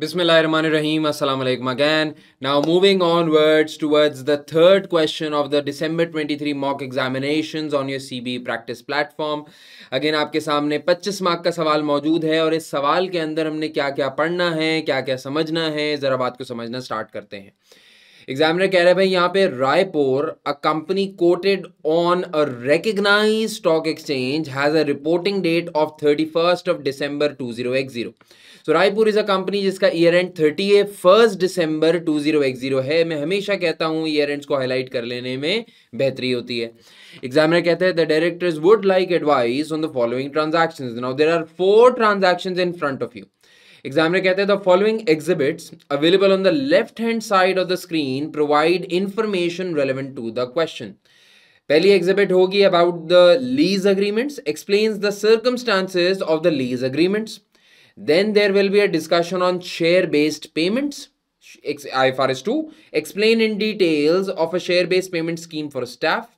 Bismillahirrahmanirrahim. Assalamu alaikum again. Now moving onwards towards the third question of the December 23 mock examinations on your CBE practice platform. Again आपके सामने 25 mark का सवाल मौजूद है और इस सवाल के अंदर हमने क्या क्या पढ़ना है क्या क्या समझना है ज़रा बात को समझना स्टार्ट करते हैं एग्जामिनर कह रहे हैं भाई यहाँ पे Raipur a company quoted on a recognise stock exchange has a reporting date of thirty first of December two zero एक zero so Raipur is a company जिसका year end thirty a first December two zero एक zero है मैं हमेशा कहता हूँ year and को highlight कर लेने में बेहतरी होती है एग्जामिनर कहते हैं the directors would like advice on the following transaction now there are four transaction in front of you Examiner कहते the following exhibits available on the left hand side of the screen provide information relevant to the question. पहली exhibit होगी about the lease agreements explains the circumstances of the lease agreements. Then there will be a discussion on share based payments. IFRS 2 explain in details of a share based payment scheme for staff.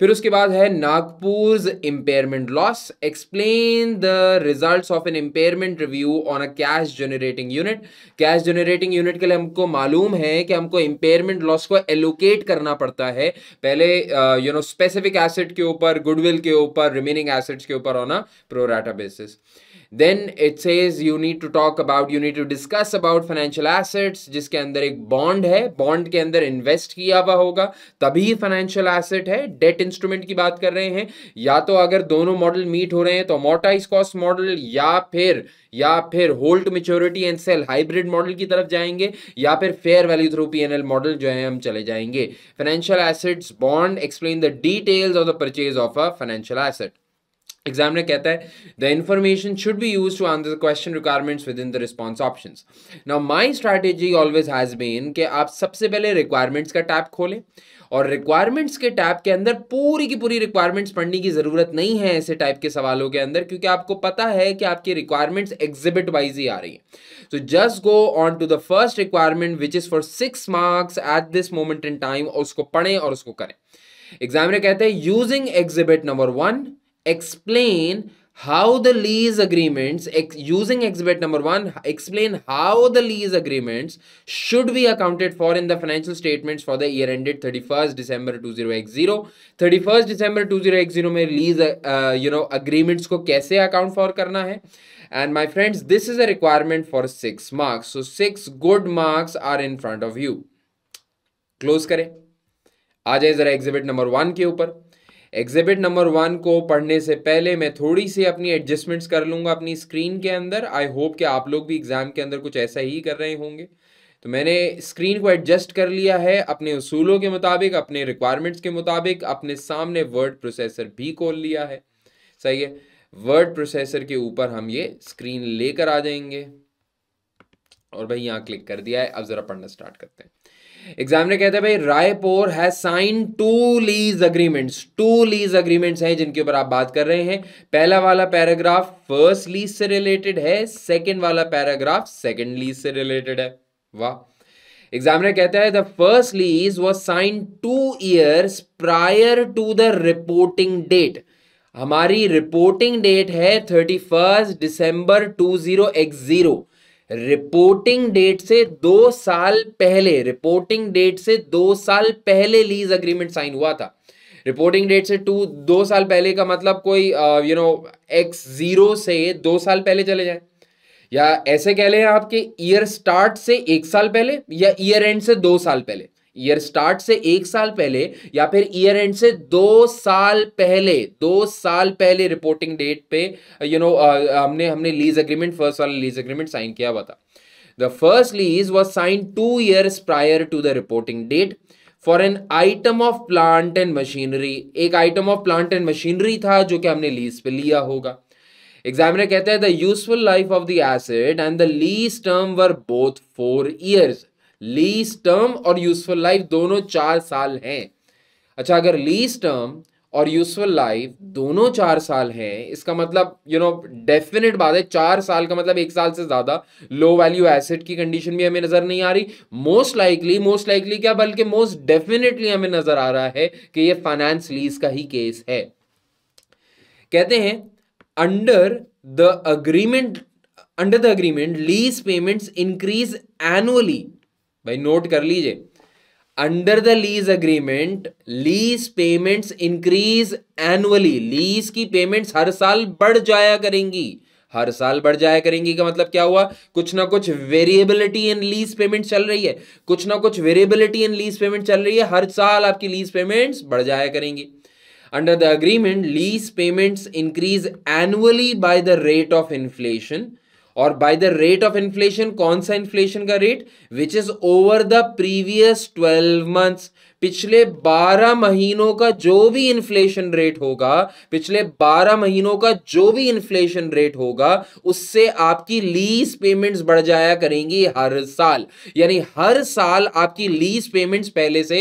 फिर उसके बाद है Nagpur impairment loss explain the result of an impairment review on a cash generating unit cash generating unit के लिए हमको मालूम है कि हमको इम्पेयरमेंट लॉस को एलोकेट करना पड़ता है पहले यू नो स्पेसिफिक एसेट के ऊपर गुडविल के ऊपर रिमेनिंग एसेट्स के ऊपर on a pro rata basis then it says you need to talk about you need to discuss about financial assets जिसके अंदर एक बॉन्ड है बॉन्ड के अंदर इन्वेस्ट किया हुआ होगा तभी फाइनेंशियल एसेट है डेट इंस्ट्रूमेंट की बात कर रहे हैं या तो अगर दोनों मॉडल मीट हो रहे हैं तो मोटाइज कॉस्ट मॉडल या फिर या फिर hold maturity and sale hybrid model की तरफ जाएंगे या फिर fair value through P model जो है हम चले जाएंगे financial assets bond explain the details of the purchase of a financial asset examiner कहता है the information should be use to answer the question requirements within the response option now my strategy always has been कि आप सबसे पहले requirements का tap खोलें और requirements के टैप के अंदर पूरी की पूरी रिक्वायरमेंट्स पढ़ने की ज़रूरत नहीं है ऐसे टाइप के सवालों के अंदर क्योंकि आपको पता है कि आपकी रिक्वायरमेंट्स एग्जिबिट वाइज ही आ रही है so just go on to the first requirement which is for six marks at this moment in time उसको पढ़ें और उसको करें एग्जामिनर कहते हैं using exhibit number one explain how the lease agreements ex using exhibit number 1 explain how the lease agreements should be accounted for in the financial statements for the year ended 31st december 2010 31st december 2010 में lease uh, you know agreements ko kaise account for karna hai and my friends this is a requirement for 6 marks so 6 good marks are in front of you close kare आ जाए जरा exhibit number 1 ke upar exhibit number one को पढ़ने से पहले मैं थोड़ी सी अपनी adjustments कर लूँगा अपनी स्क्रीन के अंदर आई होप कि आप लोग भी एग्ज़ाम के अंदर कुछ ऐसा ही कर रहे होंगे तो मैंने स्क्रीन को एडजस्ट कर लिया है अपने असूलों के मुताबिक अपने रिक्वायरमेंट्स के मुताबिक अपने सामने वर्ड प्रोसेसर भी खोल लिया है सही है वर्ड प्रोसेसर के ऊपर हम ये स्क्रीन लेकर आ जाएंगे और भाई यहाँ क्लिक कर दिया है अब ज़रा पढ़ना स्टार्ट करते हैं एग्जामिनर कहते हैं भाई रायपुर है sign two lease agreements two lease agreements हैं जिनके ऊपर आप बात कर रहे हैं पहला वाला पैराग्राफ फर्स्ट लीज से रिलेटेड है सेकेंड वाला पैराग्राफ सेकेंड लीज से रिलेटेड है वाह एग्जामिनर कहता है the first lease was sign two years prior to the reporting date हमारी रिपोर्टिंग डेट है thirty first December two zero X zero reporting date से दो साल पहले रिपोर्टिंग डेट से दो साल पहले लीज अग्रीमेंट साइन हुआ था रिपोर्टिंग डेट से टू दो साल पहले का मतलब कोई यू नो एक्स जीरो से दो साल पहले चले जाए या ऐसे कह लें आपके ईयर स्टार्ट से एक साल पहले या ईयर एंड से दो साल पहले ईयर स्टार्ट से एक साल पहले या फिर ईयर एंड से दो साल पहले दो साल पहले रिपोर्टिंग डेट पे you you know know, uh, हमने हमने लीज अग्रीमेंट फर्स्ट वाला लीज अग्रीमेंट साइन किया हुआ था the first lease was sign two years prior to the reporting date for an item of plant and machinery एक item of plant and machinery था जो कि हमने लीज पे लिया होगा एग्जामिनर कहते हैं the useful life of the asset and the lease term were both four years lease term और यूजफुल लाइफ दोनों चार साल हैं अच्छा अगर लीज टर्म और यूजफुल लाइफ दोनों चार साल हैं इसका मतलब यू नो डेफिनेट बात है चार साल का मतलब एक साल से ज़्यादा लो वैल्यू एसेट की कंडीशन भी हमें नज़र नहीं आ रही मोस्ट लाइकली मोस्ट लाइकली क्या बल्कि मोस्ट डेफिनेटली हमें नज़र आ रहा है कि ये फाइनेंस लीज का ही केस है कहते हैं under the agreement under the agreement lease payments increase annually भाई नोट कर लीजिए under the lease agreement lease payments increase annually lease की पेमेंट्स हर साल बढ़ जाया करेंगी हर साल बढ़ जाया करेंगी का मतलब क्या हुआ कुछ ना कुछ वेरिएबिलिटी इन लीज पेमेंट चल रही है कुछ ना कुछ वेरिएबिलिटी इन लीज पेमेंट चल रही है हर साल आपकी लीज पेमेंट्स बढ़ जाया करेंगी under the agreement lease payments increase annually by the rate of inflation और by the rate of inflation कौन सा इन्फ्लेशन का rate which is over the previous twelve months पिछले बारह महीनों का जो भी इन्फ्लेशन रेट होगा पिछले बारह महीनों का जो भी इन्फ्लेशन रेट होगा उससे आपकी लीज पेमेंट्स बढ़ जाया करेंगी हर साल यानी हर साल आपकी लीज पेमेंट्स पहले से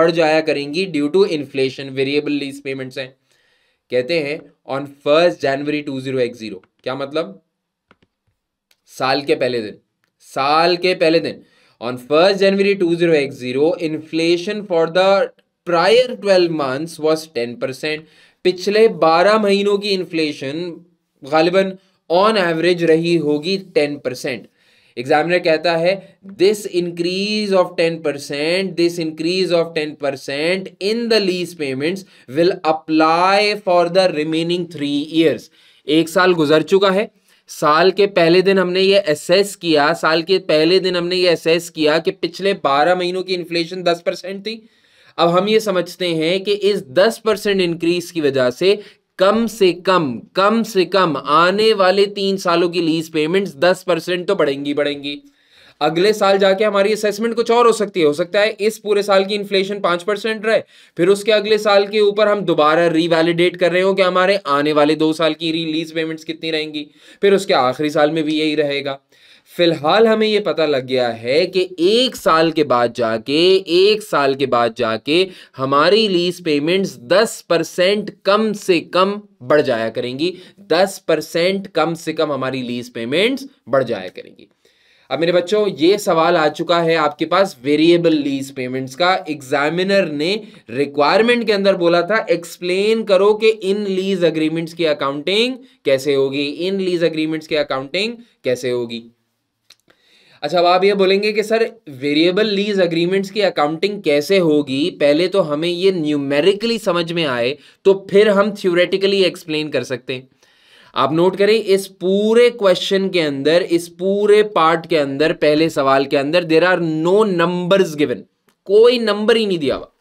बढ़ जाया करेंगी due to inflation variable lease payments हैं कहते हैं on first January two zero क्या मतलब साल के पहले दिन साल के पहले दिन on first January two zero एक zero inflation for the prior twelve months was ten percent पिछले बारह महीनों की इन्फ्लेशन गालिबन ऑन एवरेज रही होगी टेन परसेंट एग्जामिनर कहता है this increase of ten percent this increase of ten percent in the lease payments will apply for the remaining three years एक साल गुजर चुका है साल के पहले दिन हमने ये असेस किया साल के पहले दिन हमने ये असेस किया कि पिछले बारह महीनों की इन्फ्लेशन दस परसेंट थी अब हम ये समझते हैं कि इस दस परसेंट इंक्रीज की वजह से कम से कम कम से कम आने वाले तीन सालों की लीज पेमेंट्स दस परसेंट तो बढ़ेंगी बढ़ेंगी अगले साल जाके हमारी असेसमेंट कुछ और हो सकती है हो सकता है इस पूरे साल की इन्फ्लेशन पांच परसेंट रहे फिर उसके अगले साल के ऊपर हम दोबारा रिवैलिडेट कर रहे हो कि हमारे आने वाले दो साल की रिलीज पेमेंट्स कितनी रहेंगी फिर उसके आखिरी साल में भी यही रहेगा फिलहाल हमें ये पता लग गया है कि एक साल के बाद जाके एक साल के बाद जाके हमारी लीज पेमेंट्स 10 परसेंट कम से कम बढ़ जाया करेंगी 10 परसेंट कम से कम हमारी लीज पेमेंट्स बढ़ जाया करेंगी अब मेरे बच्चों ये सवाल आ चुका है आपके पास वेरिएबल लीज पेमेंट्स का एग्जामिनर ने रिक्वायरमेंट के अंदर बोला था एक्सप्लेन करो कि इन लीज अग्रीमेंट्स की अकाउंटिंग कैसे होगी इन लीज अग्रीमेंट्स की अकाउंटिंग कैसे होगी अच्छा अब आप ये बोलेंगे कि सर वेरिएबल लीज अग्रीमेंट्स की अकाउंटिंग कैसे होगी पहले तो हमें ये न्यूमेरिकली समझ में आए तो फिर हम थ्योरेटिकली एक्सप्लेन कर सकते हैं आप नोट करें इस पूरे क्वेश्चन के अंदर इस पूरे पार्ट के अंदर पहले सवाल के अंदर there are no number given कोई नंबर ही नहीं दिया हुआ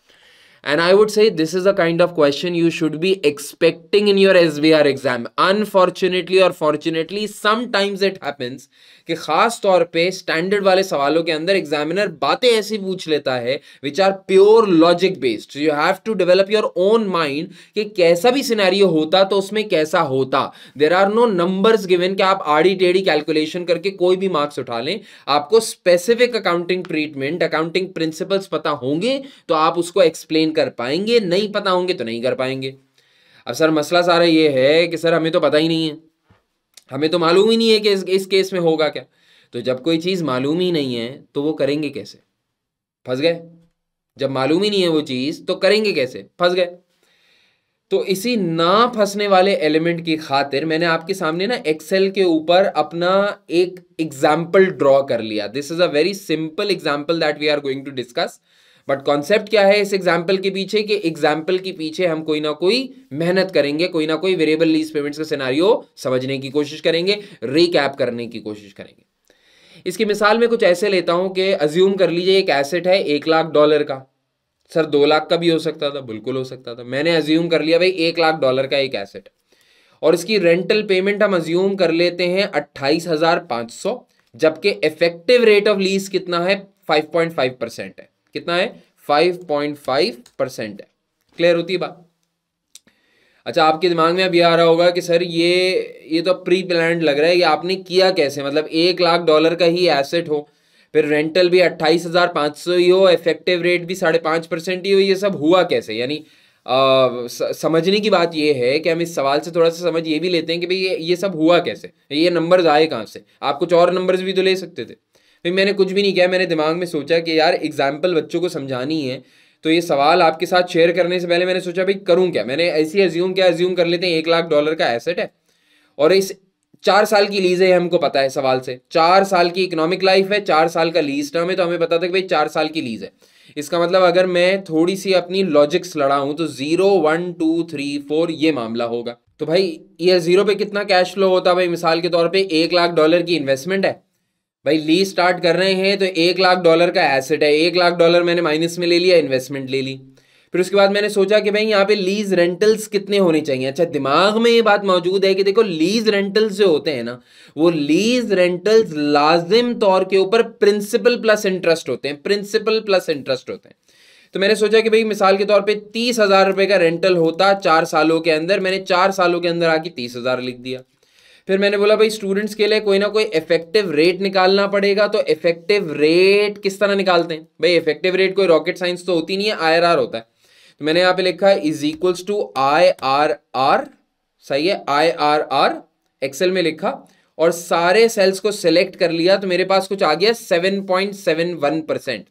and I would say this is a kind of question you should be expecting in your S B R exam unfortunately और फॉर्चुनेटली समटाइम्स इट हैपन्स कि खास तौर पे स्टैंडर्ड वाले सवालों के अंदर एग्जामिनर बातें ऐसी पूछ लेता है which are pure logic based you have to develop your own mind कि कैसा भी सिनेरियो होता तो उसमें कैसा होता there are no numbers given कि आप आड़ी टेढ़ी कैलकुलेशन करके कोई भी मार्क्स उठा लें आपको specific accounting treatment accounting principles पता होंगे तो आप उसको एक्सप्लेन कर पाएंगे नहीं पता होंगे तो नहीं कर पाएंगे अब सर मसला सारा ये है कि सर हमें तो पता ही नहीं है हमें तो मालूम ही नहीं है कि इस, इस केस में होगा क्या तो जब कोई चीज़ मालूम ही नहीं है तो वो करेंगे कैसे फंस गए जब मालूम ही नहीं है वो चीज़ तो करेंगे कैसे फंस गए तो इसी ना फंसने वाले एलिमेंट की खातिर मैंने आपके सामने ना एक्सेल के ऊपर अपना एक एग्जाम्पल ड्रॉ कर लिया this is a very simple example that we are going to discuss but concept क्या है इस एग्जाम्पल के पीछे कि एग्जाम्पल के पीछे हम कोई ना कोई मेहनत करेंगे कोई ना कोई वेरिएबल लीज पेमेंट्स का सिनारियो समझने की कोशिश करेंगे रिकैप करने की कोशिश करेंगे इसकी मिसाल में कुछ ऐसे लेता हूं कि अज्यूम कर लीजिए एक एसेट है एक लाख डॉलर का सर दो लाख का भी हो सकता था बिल्कुल हो सकता था मैंने अज्यूम कर लिया भाई एक लाख डॉलर का एक एसेट और इसकी रेंटल पेमेंट हम अज्यूम कर लेते हैं अट्ठाईस हजार पांच सौ जबकि इफेक्टिव रेट ऑफ लीज कितना है फाइव पॉइंट फाइव परसेंट है कितना है 5.5 परसेंट है क्लियर होती है बात अच्छा आपके दिमाग में अब ये आ रहा होगा कि सर ये ये तो प्री प्लान लग रहा है ये आपने किया कैसे मतलब एक लाख डॉलर का ही एसेट हो फिर रेंटल भी अट्ठाईस हज़ार पाँच सौ ही हो इफेक्टिव रेट भी साढ़े पाँच परसेंट ही हो ये सब हुआ कैसे यानी समझने की बात ये है कि हम इस सवाल से थोड़ा सा समझ ये भी लेते हैं कि भाई ये ये सब हुआ कैसे ये नंबर्स आए कहाँ से आप कुछ और नंबर्स भी तो ले सकते थे फिर मैंने कुछ भी नहीं किया मैंने दिमाग में सोचा कि यार एग्जाम्पल बच्चों को समझानी है तो ये सवाल आपके साथ शेयर करने से पहले मैंने सोचा भाई करूँ क्या मैंने ऐसी एज्यूम क्या एज्यूम कर लेते हैं एक लाख डॉलर का एसेट है और इस चार साल की लीज है हमको पता है सवाल से चार साल की इकोनॉमिक लाइफ है चार साल का लीज टर्म है तो हमें पता था कि भाई चार साल की लीज है इसका मतलब अगर मैं थोड़ी सी अपनी लॉजिक्स लड़ाऊं तो zero one two three four ये मामला होगा तो भाई ये जीरो पे कितना कैश फ्लो होता है भाई मिसाल के तौर पे एक लाख डॉलर की इन्वेस्टमेंट है भाई ली स्टार्ट कर रहे हैं तो एक लाख डॉलर का एसेट है एक लाख डॉलर मैंने माइनस में ले लिया इन्वेस्टमेंट ले ली फिर उसके बाद मैंने सोचा कि भाई यहाँ पे लीज रेंटल्स कितने होने चाहिए अच्छा दिमाग में ये बात मौजूद है कि देखो लीज रेंटल्स जो होते हैं ना वो लीज रेंटल्स लाजिम तौर के ऊपर प्रिंसिपल प्लस इंटरेस्ट होते हैं प्रिंसिपल प्लस इंटरेस्ट होते हैं तो मैंने सोचा कि भाई मिसाल के तौर पे तीस हज़ार रुपए का रेंटल होता चार सालों के अंदर मैंने चार सालों के अंदर आके तीस हज़ार लिख दिया फिर मैंने बोला भाई स्टूडेंट्स के लिए कोई ना कोई इफेक्टिव रेट निकालना पड़ेगा तो इफेक्टिव रेट किस तरह निकालते हैं भाई इफेक्टिव रेट कोई रॉकेट साइंस तो होती नहीं है आई होता है तो मैंने यहाँ पे लिखा है is equals to I R R सही है आई आर आर एक्सेल में लिखा और सारे सेल्स को सिलेक्ट कर लिया तो मेरे पास कुछ आ गया seven point seven one percent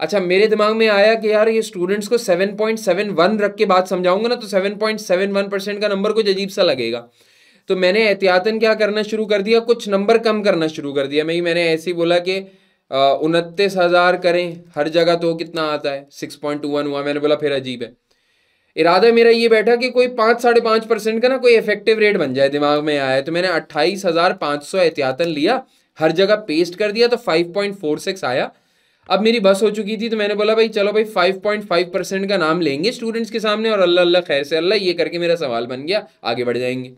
अच्छा मेरे दिमाग में आया कि यार ये स्टूडेंट्स को सेवन पॉइंट सेवन वन रख के बात समझाऊंगा ना तो seven point seven one percent का नंबर कुछ अजीब सा लगेगा तो मैंने एहतियातन क्या करना शुरू कर दिया कुछ नंबर कम करना शुरू कर दिया मैं मैंने ऐसे ही बोला कि उनतीस हज़ार करें हर जगह तो कितना आता है सिक्स पॉइंट टू वन हुआ मैंने बोला फिर अजीब है इरादा मेरा ये बैठा कि कोई पाँच साढ़े पाँच परसेंट का ना कोई इफेक्टिव रेट बन जाए दिमाग में आया तो मैंने अट्ठाईस हज़ार पाँच सौ एहतियातन लिया हर जगह पेस्ट कर दिया तो फाइव पॉइंट फोर सिक्स आया अब मेरी बस हो चुकी थी तो मैंने बोला भाई चलो भाई फाइव पॉइंट फाइव परसेंट का नाम लेंगे स्टूडेंट्स के सामने और अल्लाह अल्लाह खैर से अल्लाह ये करके मेरा सवाल बन गया आगे बढ़ जाएंगे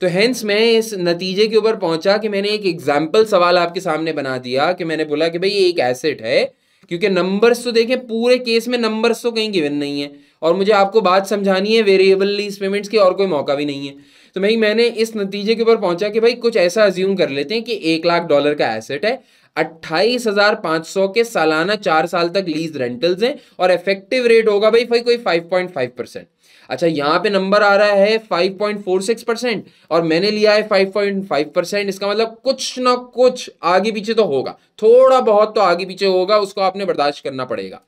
तो हैंस मैं इस नतीजे के ऊपर पहुंचा कि मैंने एक एग्जाम्पल सवाल आपके सामने बना दिया कि मैंने बोला कि भाई ये एक एसेट है क्योंकि नंबर्स तो देखें पूरे केस में नंबर्स तो कहीं गिवन नहीं है और मुझे आपको बात समझानी है वेरिएबल लीज पेमेंट्स की और कोई मौका भी नहीं है तो भाई मैंने इस नतीजे के ऊपर पहुंचा कि भाई कुछ ऐसा अज्यूम कर लेते हैं कि एक लाख डॉलर का एसेट है अट्ठाईस हजार पांच सौ के सालाना चार साल तक लीज रेंटल्स हैं और इफेक्टिव रेट होगा भाई भाई कोई फाइव पॉइंट फाइव परसेंट अच्छा यहाँ पे नंबर आ रहा है 5.46 परसेंट और मैंने लिया है 5.5 परसेंट इसका मतलब कुछ ना कुछ आगे पीछे तो होगा थोड़ा बहुत तो आगे पीछे होगा उसको आपने बर्दाश्त करना पड़ेगा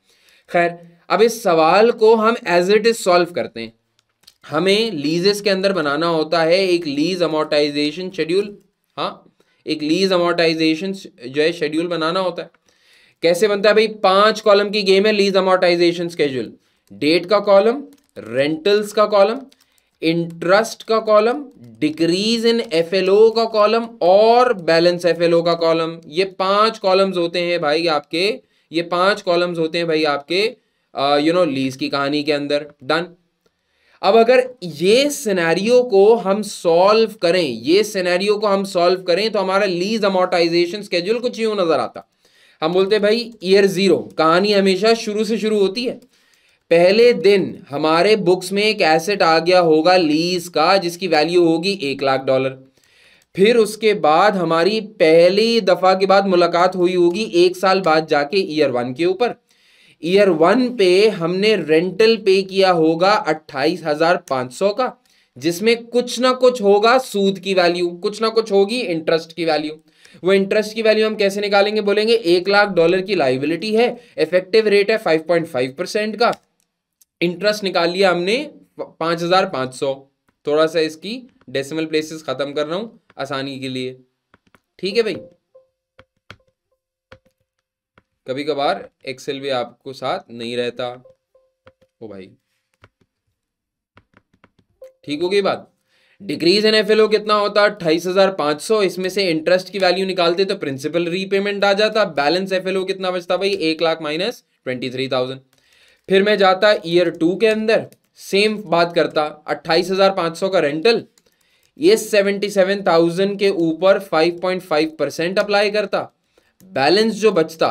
खैर अब इस सवाल को हम एज इट इज सॉल्व करते हैं हमें लीजेस के अंदर बनाना होता है एक लीज अमोटाइजेशन शेड्यूल हाँ एक लीज अमोटाइजेशन जो है शेड्यूल बनाना होता है कैसे बनता है भाई पांच कॉलम की गेम है लीज अमोटाइजेशन स्केड्यूल डेट का कॉलम रेंटल्स का कॉलम इंटरेस्ट का कॉलम डिक्रीज इन एफ का कॉलम और बैलेंस एफ का कॉलम ये पांच कॉलम्स होते हैं भाई आपके ये पांच कॉलम्स होते हैं भाई आपके यू नो लीज की कहानी के अंदर डन अब अगर ये सिनेरियो को हम सॉल्व करें ये सिनेरियो को हम सॉल्व करें तो हमारा लीज अमोटाइजेशन स्केड्यूल कुछ यूं नजर आता हम बोलते हैं भाई ईयर जीरो कहानी हमेशा शुरू से शुरू होती है पहले दिन हमारे बुक्स में एक एसेट आ गया होगा लीज का जिसकी वैल्यू होगी एक लाख डॉलर फिर उसके बाद हमारी पहली दफ़ा के बाद मुलाकात हुई होगी एक साल बाद जाके ईयर वन के ऊपर ईयर वन पे हमने रेंटल पे किया होगा अट्ठाईस हजार पाँच सौ का जिसमें कुछ ना कुछ होगा सूद की वैल्यू कुछ ना कुछ होगी इंटरेस्ट की वैल्यू वो इंटरेस्ट की वैल्यू हम कैसे निकालेंगे बोलेंगे एक लाख डॉलर की लाइबिलिटी है इफेक्टिव रेट है फाइव पॉइंट फाइव परसेंट का इंटरेस्ट निकाल लिया हमने पांच हज़ार पांच सौ थोड़ा सा इसकी डेसिमल प्लेसेस ख़त्म कर रहा हूं आसानी के लिए ठीक है भाई कभी कभार एक्सेल भी आपको साथ नहीं रहता ओ भाई ठीक गई बात डिग्रीज एन एफ कितना होता अट्ठाईस हजार पांच सौ इसमें से इंटरेस्ट की वैल्यू निकालते तो प्रिंसिपल रीपेमेंट आ जाता बैलेंस एफ कितना बचता भाई एक lakh minus twenty three thousand फिर मैं जाता ईयर टू के अंदर सेम बात करता अट्ठाईस हज़ार पाँच सौ का रेंटल ये सेवेंटी सेवन थाउजेंड के ऊपर five point five percent apply करता बैलेंस जो बचता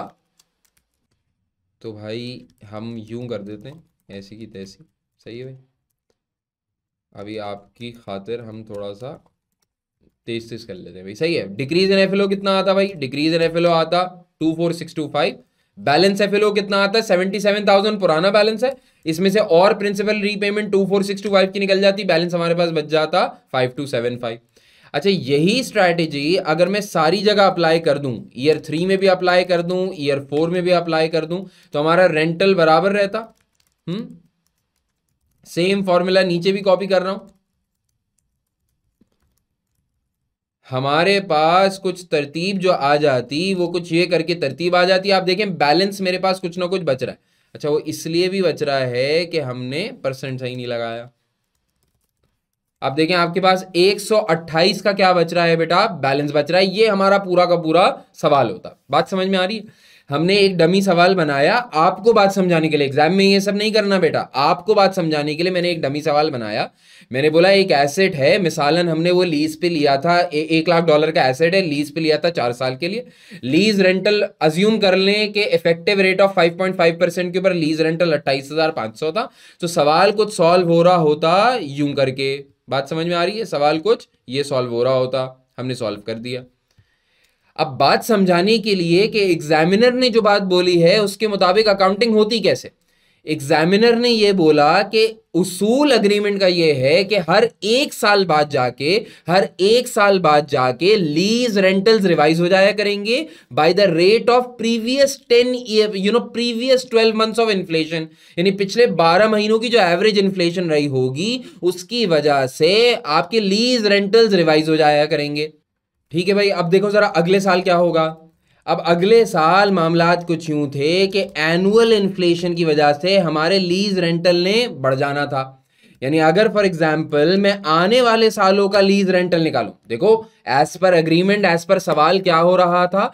तो भाई हम यूं कर देते हैं ऐसी की तैसी सही है भाई अभी आपकी खातिर हम थोड़ा सा तेज तेज कर लेते हैं भाई सही है डिक्रीज इन एफ कितना आता भाई डिक्रीज इन एफ आता two four six two five balance है फिलो कितना आता है सेवेंटी सेवन थाउजेंड पुराना बैलेंस है इसमें से और principal repayment two four six two five की निकल जाती बैलेंस हमारे पास बच जाता फाइव टू सेवन फाइव अच्छा यही स्ट्रैटेजी अगर मैं सारी जगह अप्लाई कर दूं ईयर थ्री में भी अप्लाई कर दूं ईयर फोर में भी अप्लाई कर दूं तो हमारा रेंटल बराबर रहता हम्म सेम फॉर्मूला नीचे भी कॉपी कर रहा हूं हमारे पास कुछ तरतीब जो आ जाती वो कुछ ये करके तरतीब आ जाती आप देखें बैलेंस मेरे पास कुछ ना कुछ बच रहा है अच्छा वो इसलिए भी बच रहा है कि हमने परसेंट सही नहीं लगाया आप देखें आपके पास 128 का क्या बच रहा है बेटा बैलेंस बच रहा है ये हमारा पूरा का पूरा सवाल होता बात समझ में आ रही है हमने एक डमी सवाल बनाया आपको बात समझाने के लिए एग्जाम में ये सब नहीं करना बेटा आपको बात समझाने के लिए मैंने एक डमी सवाल बनाया मैंने बोला एक एसेट है मिसालन हमने वो लीज पे लिया था ए, एक लाख डॉलर का एसेट है लीज पे लिया था चार साल के लिए लीज रेंटल अज्यूम कर लें कि effective rate of five point five percent के ऊपर लीज रेंटल अट्ठाईस हजार पाँच सौ था तो सवाल कुछ सॉल्व हो रहा होता यूं करके बात समझ में आ रही है सवाल कुछ ये सॉल्व हो रहा होता हमने सॉल्व कर दिया अब बात समझाने के लिए कि एग्जामिनर ने जो बात बोली है उसके मुताबिक अकाउंटिंग होती कैसे एग्जामिनर ने यह बोला कि उसूल अग्रीमेंट का यह है कि हर एक साल बाद जाके हर एक साल बाद जाके लीज रेंटल्स रिवाइज हो जाया करेंगे by the rate of previous ten year you know previous twelve months of inflation यानी पिछले बारह महीनों की जो एवरेज इन्फ्लेशन रही होगी उसकी वजह से आपके लीज रेंटल्स रिवाइज हो जाया करेंगे ठीक है भाई अब देखो ज़रा अगले साल क्या होगा अब अगले साल मामला कुछ यूं थे कि एनुअल इन्फ्लेशन की वजह से हमारे लीज रेंटल ने बढ़ जाना था यानी अगर फॉर एग्जाम्पल मैं आने वाले सालों का लीज रेंटल निकालू देखो as per agreement as per सवाल क्या हो रहा था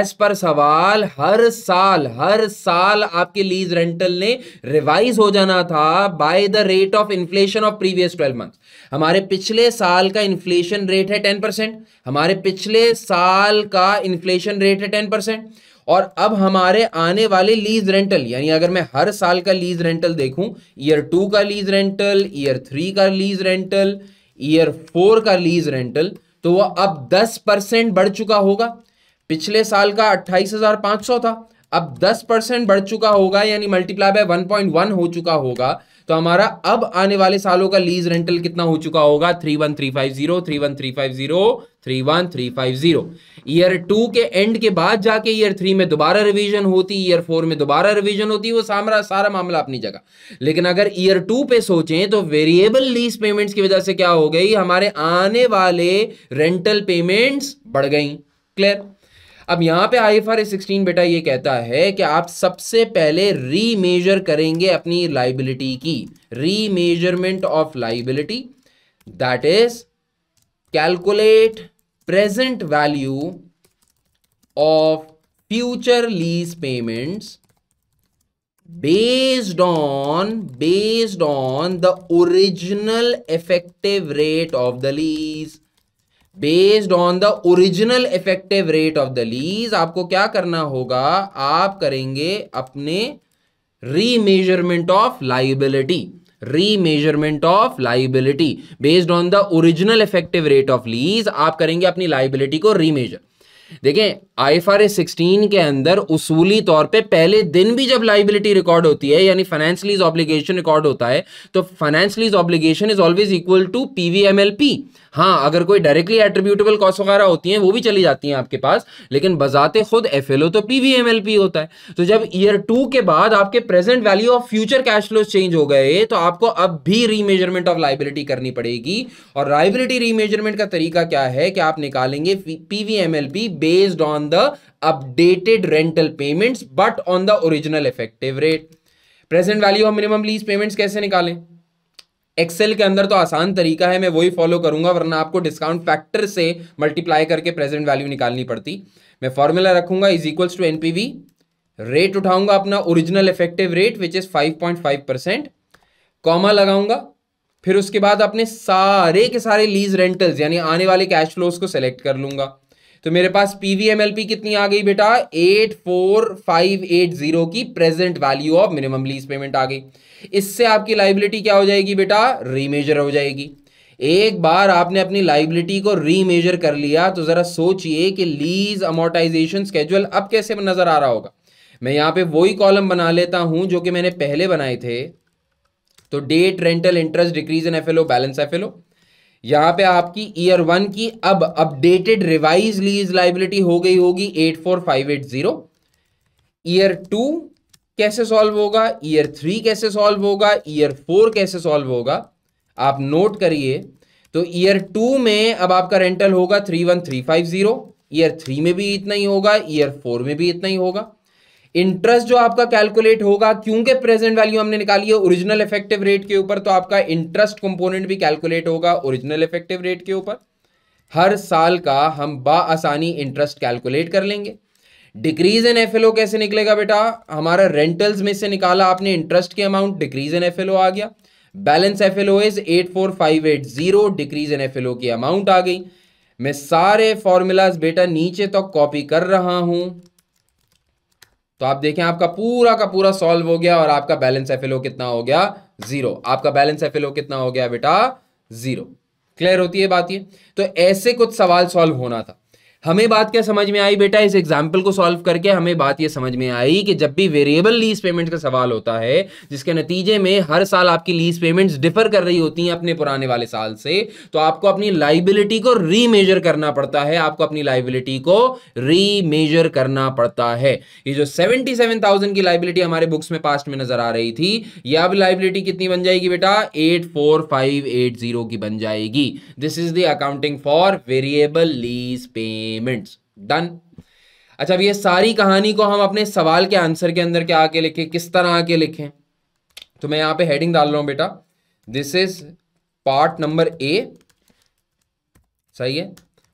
एज पर सवाल हर साल हर साल आपके लीज रेंटल ने रिवाइज हो जाना था by the rate of inflation of previous twelve month हमारे पिछले साल का इन्फ्लेशन रेट है टेन परसेंट हमारे पिछले साल का इन्फ्लेशन रेट है टेन परसेंट और अब हमारे आने वाले लीज रेंटल यानी अगर मैं हर साल का लीज रेंटल देखूं ईयर टू का लीज रेंटल ईयर थ्री का लीज रेंटल ईयर फोर का लीज रेंटल तो वह अब दस परसेंट बढ़ चुका होगा पिछले साल का अट्ठाईस हजार पांच सौ था अब दस परसेंट बढ़ चुका होगा यानी multiply by one point one हो चुका होगा तो हमारा अब आने वाले सालों का लीज रेंटल कितना हो चुका होगा three one three five zero three one three five zero three one three five zero year two के एंड के बाद जाके ईयर थ्री में दोबारा रिवीजन होती ईयर फोर में दोबारा रिवीजन होती वो सामरा सारा मामला अपनी जगह लेकिन अगर ईयर टू पे सोचें तो वेरिएबल लीज पेमेंट्स की वजह से क्या हो गई हमारे आने वाले रेंटल पेमेंट्स बढ़ गई क्लियर अब यहाँ पे आई एफ आर सिक्सटीन बेटा ये कहता है कि आप सबसे पहले रीमेजर करेंगे अपनी लाइबिलिटी की remeasurement of liability that is calculate present value of future lease payments based on based on the original effective rate of the lease based on the original effective rate of the lease आपको क्या करना होगा आप करेंगे अपने remeasurement of liability remeasurement of liability based on the original effective rate of lease आप करेंगे अपनी लाइबिलिटी को रीमेजर देखें आई एफ सिक्सटीन के अंदर उसूली तौर पे पहले दिन भी जब लाइबिलिटी रिकॉर्ड होती है यानी फाइनेंस लीज ऑब्लिगेशन रिकॉर्ड होता है तो finance lease obligation is always equal to P V M L P हाँ अगर कोई डायरेक्टली एट्रीब्यूटेबल कॉस्ट वगैरह होती हैं वो भी चली जाती हैं आपके पास लेकिन बजाते खुद एफ तो पी होता है तो जब ईयर टू के बाद आपके present value of future cash flow change हो गए तो आपको अब भी रीमेजरमेंट ऑफ लाइबिलिटी करनी पड़ेगी और लाइबिलिटी रीमेजरमेंट का तरीका क्या है कि आप निकालेंगे P based on the updated rental payments but on the original effective rate present value of minimum lease payments कैसे निकालें एक्सेल के अंदर तो आसान तरीका है मैं वही फॉलो करूंगा वरना आपको डिस्काउंट फैक्टर से मल्टीप्लाई करके प्रेजेंट वैल्यू निकालनी पड़ती मैं फॉर्मूला रखूंगा is equals to NPV rate उठाऊंगा अपना original effective rate which is 5.5 percent comma लगाऊंगा फिर उसके बाद अपने सारे के सारे लीज रेंटल्स यानी आने वाले कैश फ्लोज को सेलेक्ट कर लूंगा तो मेरे पास पीवीएमएलपी कितनी आ गई बेटा eight four five eight zero की present value of minimum lease payment आ गई इससे आपकी लाइबिलिटी क्या हो जाएगी बेटा रीमेजर हो जाएगी एक बार आपने अपनी लाइबिलिटी को रीमेजर कर लिया तो जरा सोचिए कि लीज अमोटाइजेशन स्केजुअल अब कैसे नजर आ रहा होगा मैं यहां पे वही कॉलम बना लेता हूं जो कि मैंने पहले बनाए थे तो date rental interest decrease in F balance F यहाँ पे आपकी ईयर वन की अब अपडेटेड रिवाइज लीज लाइबिलिटी हो गई होगी eight four five eight zero year two कैसे सॉल्व होगा ईयर थ्री कैसे सॉल्व होगा ईयर फोर कैसे सॉल्व होगा आप नोट करिए तो ईयर टू में अब आपका रेंटल होगा three one three five zero year three में भी इतना ही होगा ईयर फोर में भी इतना ही होगा इंटरेस्ट जो आपका कैलकुलेट होगा क्योंकि प्रेजेंट वैल्यू हमने निकाली है ओरिजिनल इफेक्टिव रेट के ऊपर तो आपका इंटरेस्ट कंपोनेंट भी कैलकुलेट होगा ओरिजिनल इफेक्टिव रेट के ऊपर हर साल का हम बासानी इंटरेस्ट कैलकुलेट कर लेंगे डिक्रीज इन एफ कैसे निकलेगा बेटा हमारा रेंटल्स में से निकाला आपने इंटरेस्ट के अमाउंट डिक्रीज इन एफ आ गया balance F L O is eight four five eight zero decrease in F L O की अमाउंट आ गई मैं सारे फॉर्मूलाज बेटा नीचे तक तो कॉपी कर रहा हूं तो आप देखें आपका पूरा का पूरा सॉल्व हो गया और आपका बैलेंस एफ कितना हो गया जीरो आपका बैलेंस एफ कितना हो गया बेटा जीरो क्लियर होती है बात ये तो ऐसे कुछ सवाल सॉल्व होना था हमें बात क्या समझ में आई बेटा इस एग्जाम्पल को सॉल्व करके हमें बात यह समझ में आई कि जब भी वेरिएबल लीज पेमेंट का सवाल होता है जिसके नतीजे में हर साल आपकी लीज पेमेंट्स डिफर कर रही होती हैं अपने पुराने वाले साल से तो आपको अपनी लाइबिलिटी को रीमेजर करना पड़ता है आपको अपनी लाइबिलिटी को रीमेजर करना पड़ता है ये जो सेवेंटी सेवन थाउजेंड की लाइबिलिटी हमारे बुक्स में पास्ट में नजर आ रही थी यह अब लाइबिलिटी कितनी बन जाएगी बेटा eight four five eight zero की बन जाएगी this is the accounting for variable lease payment payments done अच्छा अब ये सारी कहानी को हम अपने सवाल के आंसर के अंदर क्या आके लिखें किस तरह आके लिखें तो मैं यहाँ पे हेडिंग डाल रहा हूँ बेटा this is part number A सही है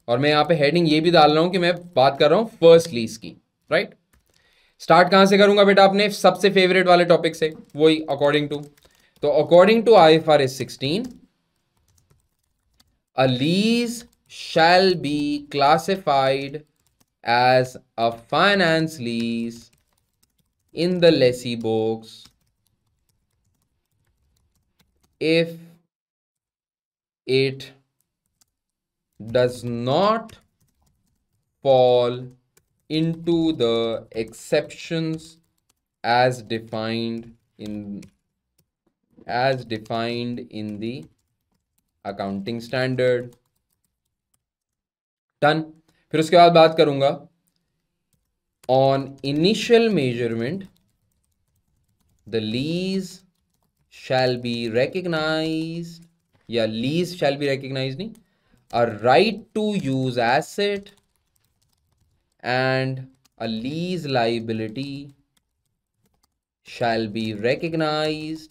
और मैं यहाँ पे हेडिंग ये भी डाल रहा हूँ कि मैं बात कर रहा हूँ फर्स्ट लीज की राइट स्टार्ट कहाँ से करूँगा बेटा अपने सबसे फेवरेट वाले टॉपिक से वही अकॉर्डिंग टू तो according to I F R S sixteen a lease shall be classified as a finance lease in the lessee books if it does not fall into the exceptions as defined in as defined in the accounting standard done फिर उसके बाद बात करूंगा on initial measurement the lease shall be recognize या lease shall be recognize नहीं a right to use asset and a lease liability shall be recognize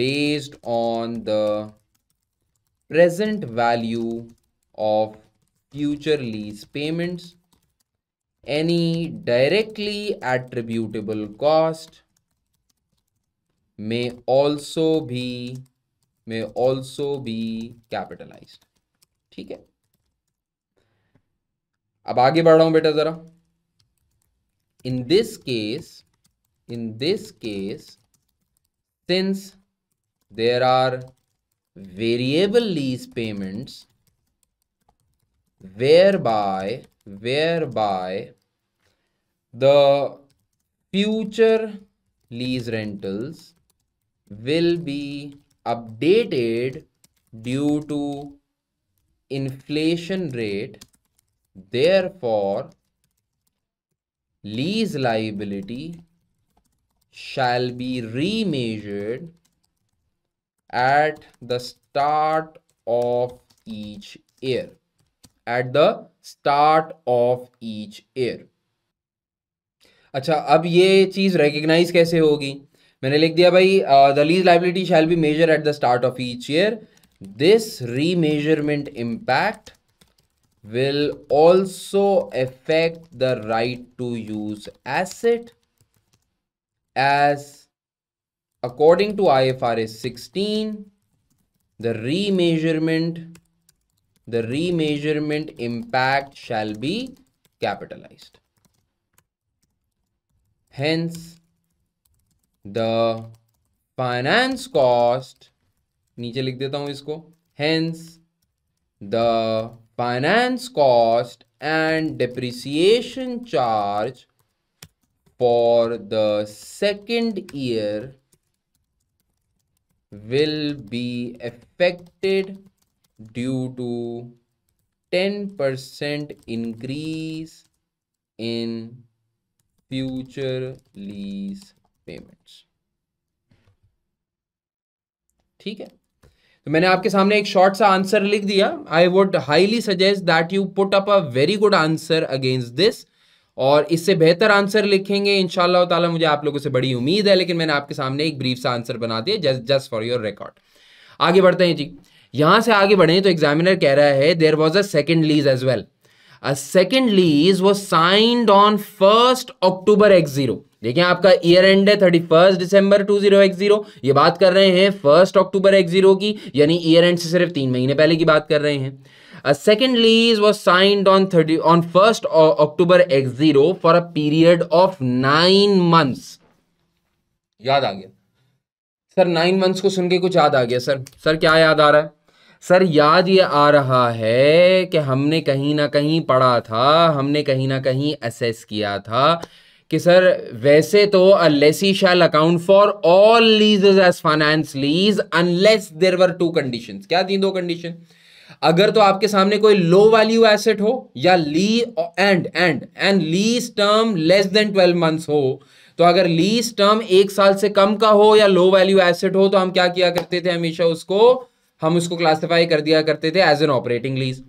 based on the present value of future lease payments, any directly attributable cost may also be may also be capitalized. ठीक है अब आगे बढ़ रहा हूं बेटा जरा in this case in this case since there are variable lease payments whereby whereby the future lease rentals will be updated due to inflation rate therefore lease liability shall be remeasured at the start of each year at the start of each year अच्छा अब ये चीज recognise कैसे होगी मैंने लिख दिया भाई the lease liability shall be measure at the start of each year this remeasurement impact will also affect the right to use asset as according to IFRS 16, the remeasurement, the remeasurement impact shall be capitalized. Hence, the finance cost, नीचे लिख देता हूं इसको, hence the finance cost and depreciation charge for the second year will be affected due to 10% increase in future lease payments ठीक है तो मैंने आपके सामने एक शॉर्ट सा आंसर लिख दिया I would highly suggest that you put up a very good answer against this और इससे बेहतर आंसर लिखेंगे इन ताला मुझे आप लोगों से बड़ी उम्मीद है लेकिन मैंने आपके सामने एक ब्रीफ सा आंसर बना दिया just just for your record आगे बढ़ते हैं जी यहां से आगे बढ़े तो एग्जामिनर कह रहा है there was a second lease as well second lease was signed on first October X zero देखिए आपका ईयर एंड है thirty first December two zero X zero ये बात कर रहे हैं फर्स्ट अक्टूबर एक्स जीरो की यानी ईयर एंड से सिर्फ तीन महीने पहले की बात कर रहे हैं A uh, second lease was signed on 30 on 1st uh, October X0 for a period of nine months. याद आ गया सर नाइन मंथ्स को सुन के कुछ याद आ गया सर सर क्या याद आ रहा है सर याद ये आ रहा है कि हमने कहीं ना कहीं पढ़ा था हमने कहीं ना कहीं असेस किया था कि सर वैसे तो a lessee shall account for all lease as finance lease unless there were two condition क्या थी दो कंडीशन अगर तो आपके सामने कोई लो वैल्यू एसेट हो या ली and and and lease term less than twelve months हो तो अगर लीज टर्म एक साल से कम का हो या लो वैल्यू एसेट हो तो हम क्या किया करते थे हमेशा उसको हम उसको क्लासिफाई कर दिया करते थे as an operating lease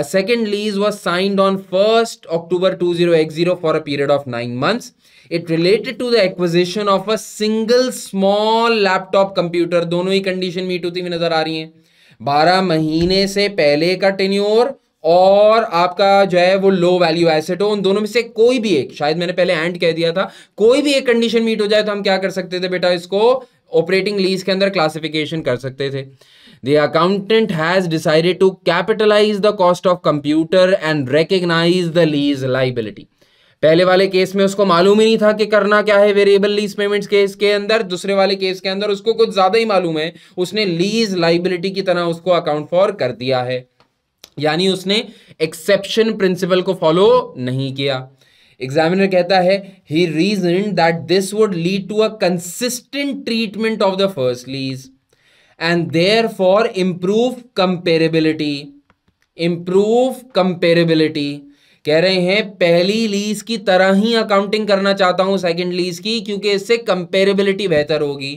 A second lease was signed on 1st October zero for a period of nine months it related to the acquisition of a single small laptop computer दोनों ही condition meet होती हुई नजर आ रही है बारह महीने से पहले का टेन्योर और आपका जो है वो लो वैल्यू एसेट हो उन दोनों में से कोई भी एक शायद मैंने पहले एंड कह दिया था कोई भी एक कंडीशन मीट हो जाए तो हम क्या कर सकते थे बेटा इसको ऑपरेटिंग लीज के अंदर क्लासिफिकेशन कर सकते थे the accountant has decided to capitalize the cost of computer and recognize the lease liability पहले वाले केस में उसको मालूम ही नहीं था कि करना क्या है वेरिएबल लीज पेमेंट्स केस के अंदर दूसरे वाले केस के अंदर उसको कुछ ज़्यादा ही मालूम है उसने लीज लाइबिलिटी की तरह उसको अकाउंट फॉर कर दिया है यानी उसने एक्सेप्शन प्रिंसिपल को फॉलो नहीं किया एग्जामिनर कहता है he reason that this would lead to a consistent treatment of the first lease and therefore improve comparability improve comparability कह रहे हैं पहली लीज की तरह ही अकाउंटिंग करना चाहता हूं सेकंड लीज की क्योंकि इससे कंपेरेबिलिटी बेहतर होगी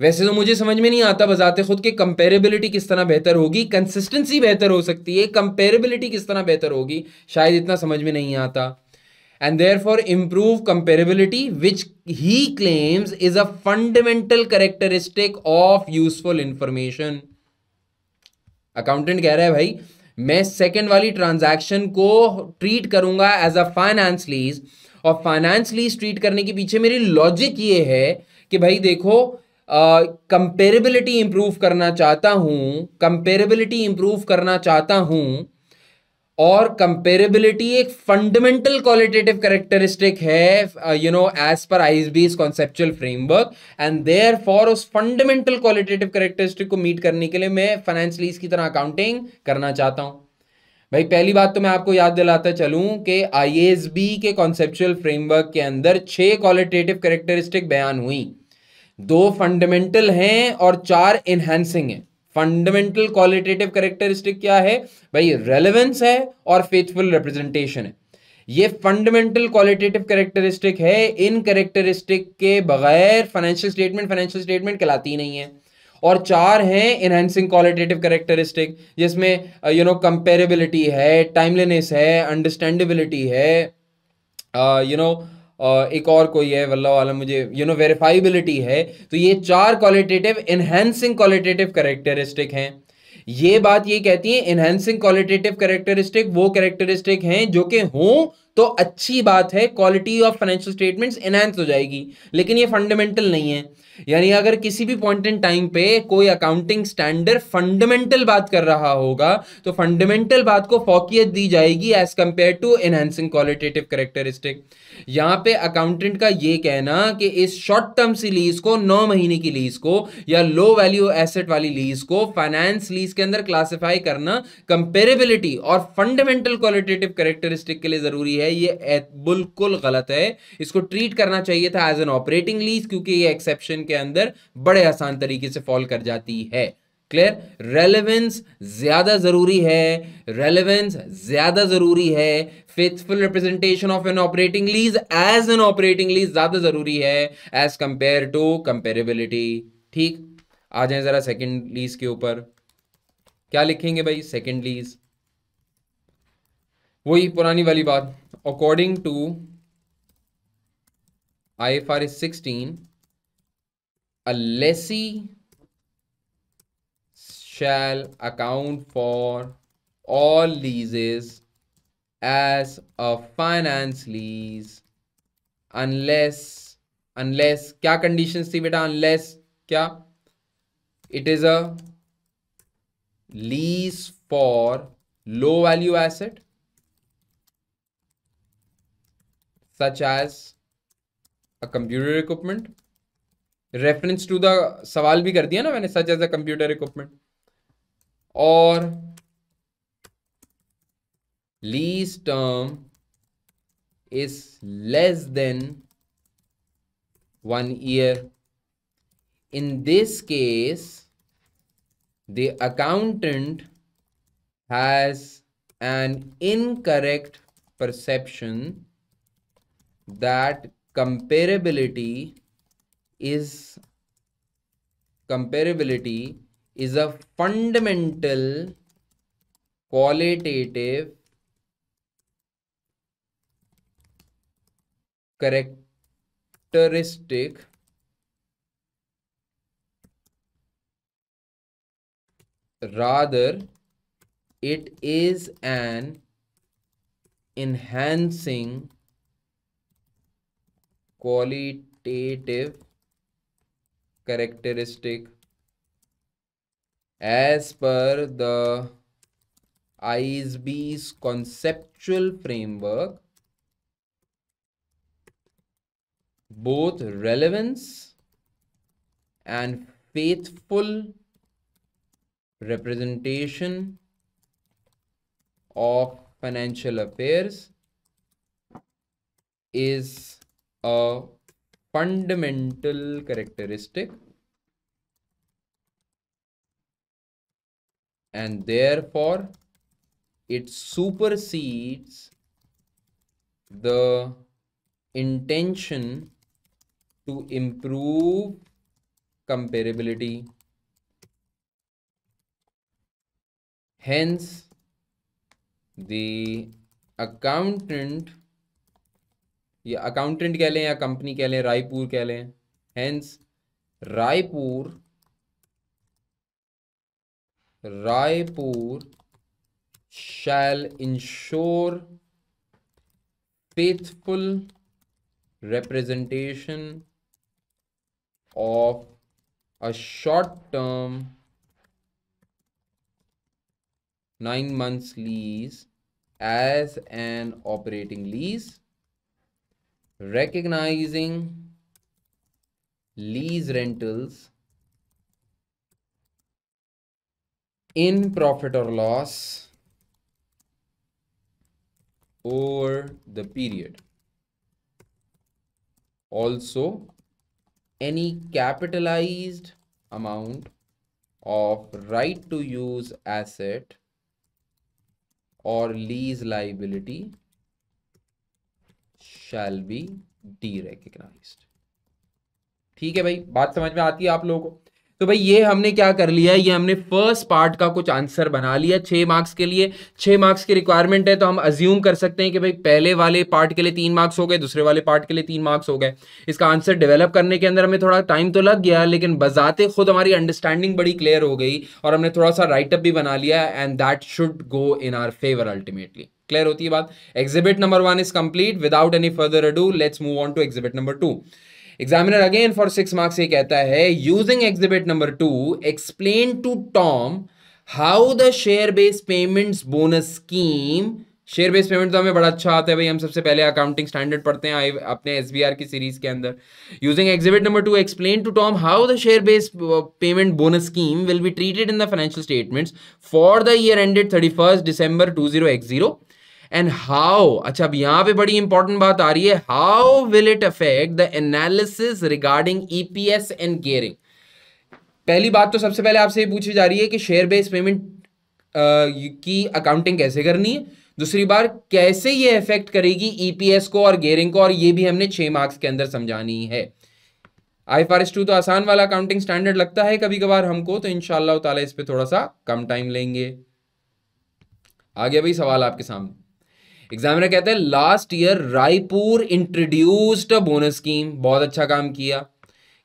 वैसे तो मुझे समझ में नहीं आता बजाते खुद के कंपेरेबिलिटी किस तरह बेहतर होगी कंसिस्टेंसी बेहतर हो सकती है कंपेरेबिलिटी किस तरह बेहतर होगी शायद इतना समझ में नहीं आता and therefore improve comparability which he claims is a fundamental characteristic of useful information accountant कह रहा है भाई मैं सेकेंड वाली ट्रांजैक्शन को ट्रीट करूंगा एज अ फाइनेंस लीज और फाइनेंस लीज ट्रीट करने के पीछे मेरी लॉजिक ये है कि भाई देखो कंपेरेबिलिटी uh, इंप्रूव करना चाहता हूँ कंपेरेबिलिटी इंप्रूव करना चाहता हूँ और कंपेरेबिलिटी एक फंडामेंटल क्वालिटेटिव करेक्टरिस्टिक है you know as per I S conceptual framework and therefore उस फंडामेंटल क्वालिटेटिव करेक्टरिस्टिक को मीट करने के लिए मैं फाइनेंस लीज की तरह अकाउंटिंग करना चाहता हूं भाई पहली बात तो मैं आपको याद दिलाता चलूं कि आई के कॉन्सेप्चुअल फ्रेमवर्क के अंदर छह क्वालिटेटिव करेक्टरिस्टिक बयान हुई दो फंडामेंटल हैं और चार इन्हेंसिंग हैं फंडामेंटल क्वालिटेटिव करेक्टरिस्टिक क्या है भाई रेलेवेंस है और फेथफुल रिप्रेजेंटेशन है ये फंडामेंटल क्वालिटेटिव करेक्टरिस्टिक है इन करेक्टरिस्टिक के बगैर फाइनेंशियल स्टेटमेंट फाइनेंशियल स्टेटमेंट कहलाती नहीं है और चार हैं इनहेंसिंग क्वालिटेटिव करेक्टरिस्टिक जिसमें यू नो कंपेरेबिलिटी है टाइमलीनेस है अंडरस्टैंडेबिलिटी है you uh, know you know, एक और कोई है वल्ला वाला मुझे यू नो वेरीफाइबिलिटी है तो ये चार क्वालिटेटिव इन्हेंसिंग क्वालिटेटिव करेक्टरिस्टिक हैं ये बात ये कहती है इन्हेंसिंग क्वालिटेटिव करेक्टरिस्टिक वो करेक्टरिस्टिक हैं जो कि हों तो अच्छी बात है quality of financial statements enhance हो जाएगी लेकिन ये फंडामेंटल नहीं है यानी अगर किसी भी पॉइंट इन टाइम पे कोई अकाउंटिंग स्टैंडर्ड फंडामेंटल बात कर रहा होगा तो फंडामेंटल बात को फोकियत दी जाएगी as compare to enhancing qualitative characteristic यहाँ पे अकाउंटेंट का ये कहना कि इस शॉर्ट टर्म सी लीज को नौ महीने की लीज को या लो वैल्यू एसेट वाली लीज को फाइनेंस लीज के अंदर क्लासिफाई करना कंपेरेबिलिटी और फंडामेंटल क्वालिटेटिव करेक्टरिस्टिक के लिए जरूरी है है ये बिल्कुल गलत है इसको ट्रीट करना चाहिए था एज एन ऑपरेटिंग लीज क्योंकि ये एक्सेप्शन के अंदर बड़े आसान तरीके से फॉल कर जाती है क्लियर रेलेवेंस ज्यादा जरूरी है रेलेवेंस ज्यादा जरूरी है faithful representation of an operating lease as an operating lease ज्यादा जरूरी है एज कंपेयर टू कंपेरेबिलिटी ठीक आ जाए जरा सेकेंड लीज के ऊपर क्या लिखेंगे भाई सेकेंड लीज वही पुरानी वाली बात according to IFRS 16, a lessee shall account for all leases as a finance lease unless unless क्या conditions थी बेटा unless क्या it is a lease for low value asset such as a computer equipment. Reference to the सवाल भी कर दिया ना such as a computer equipment. Or lease term is less than one year. In this case, the accountant has an incorrect perception that comparability is comparability is a fundamental qualitative characteristic rather it is an enhancing qualitative characteristic as per the ISB's conceptual framework both relevance and faithful representation of financial affairs is a fundamental characteristic and therefore it supersedes the intention to improve comparability hence the accountant ये accountant कह लें या company कह लें रायपुर कह लें hence Raipur Raipur shall ensure faithful representation of a short term nine months lease as an operating lease recognizing lease rentals in profit or loss over the period. Also, any capitalized amount of right to use asset or lease liability be डी derecognized ठीक है भाई बात समझ में आती है आप लोगों को तो भाई ये हमने क्या कर लिया है ये हमने फर्स्ट पार्ट का कुछ आंसर बना लिया छः मार्क्स के लिए छः मार्क्स की रिक्वायरमेंट है तो हम अज्यूम कर सकते हैं कि भाई पहले वाले पार्ट के लिए तीन मार्क्स हो गए दूसरे वाले पार्ट के लिए तीन मार्क्स हो गए इसका आंसर डेवलप करने के अंदर हमें थोड़ा टाइम तो लग गया लेकिन बजाते खुद हमारी अंडरस्टैंडिंग बड़ी क्लियर हो गई और हमने थोड़ा सा राइटअप भी बना लिया and that should go in our favour ultimately clear होती है बात exhibit number one is complete without any further ado let's move on to exhibit number two examiner again for six marks ये कहता है using exhibit number two explain to Tom how the share based payments bonus scheme share based payment तो हमें बड़ा अच्छा आता है भाई हम सबसे पहले अकाउंटिंग स्टैंडर्ड पढ़ते हैं आई अपने एस की सीरीज के अंदर using exhibit number two explain to Tom how the share based payment bonus scheme will be treated in the financial statements for the year ended thirty first December two zero X zero and how अच्छा अब यहां पे बड़ी important बात आ रही है how will it affect the analysis regarding EPS and gearing पहली बात तो सबसे पहले आपसे पूछी जा रही है कि शेयर बेस पेमेंट की अकाउंटिंग कैसे करनी है दूसरी बार कैसे ये इफेक्ट करेगी ईपीएस e को और गेयरिंग को और ये भी हमने छह मार्क्स के अंदर समझानी है आई फार टू तो आसान वाला अकाउंटिंग स्टैंडर्ड लगता है कभी कभार हमको तो इनशाला इस पर थोड़ा सा कम टाइम लेंगे आगे भाई सवाल आपके सामने एग्जामिनर कहते हैं last year Raipur introduced bonus scheme बहुत अच्छा काम किया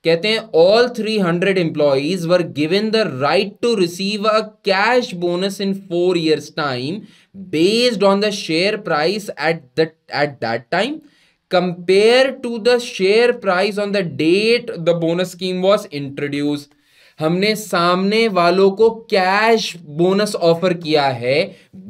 कहते हैं all 300 hundred employees were given the right to receive a cash bonus in four years time based on the share price at the at that time compare to the share price on the date the bonus scheme was introduce हमने सामने वालों को cash bonus offer किया है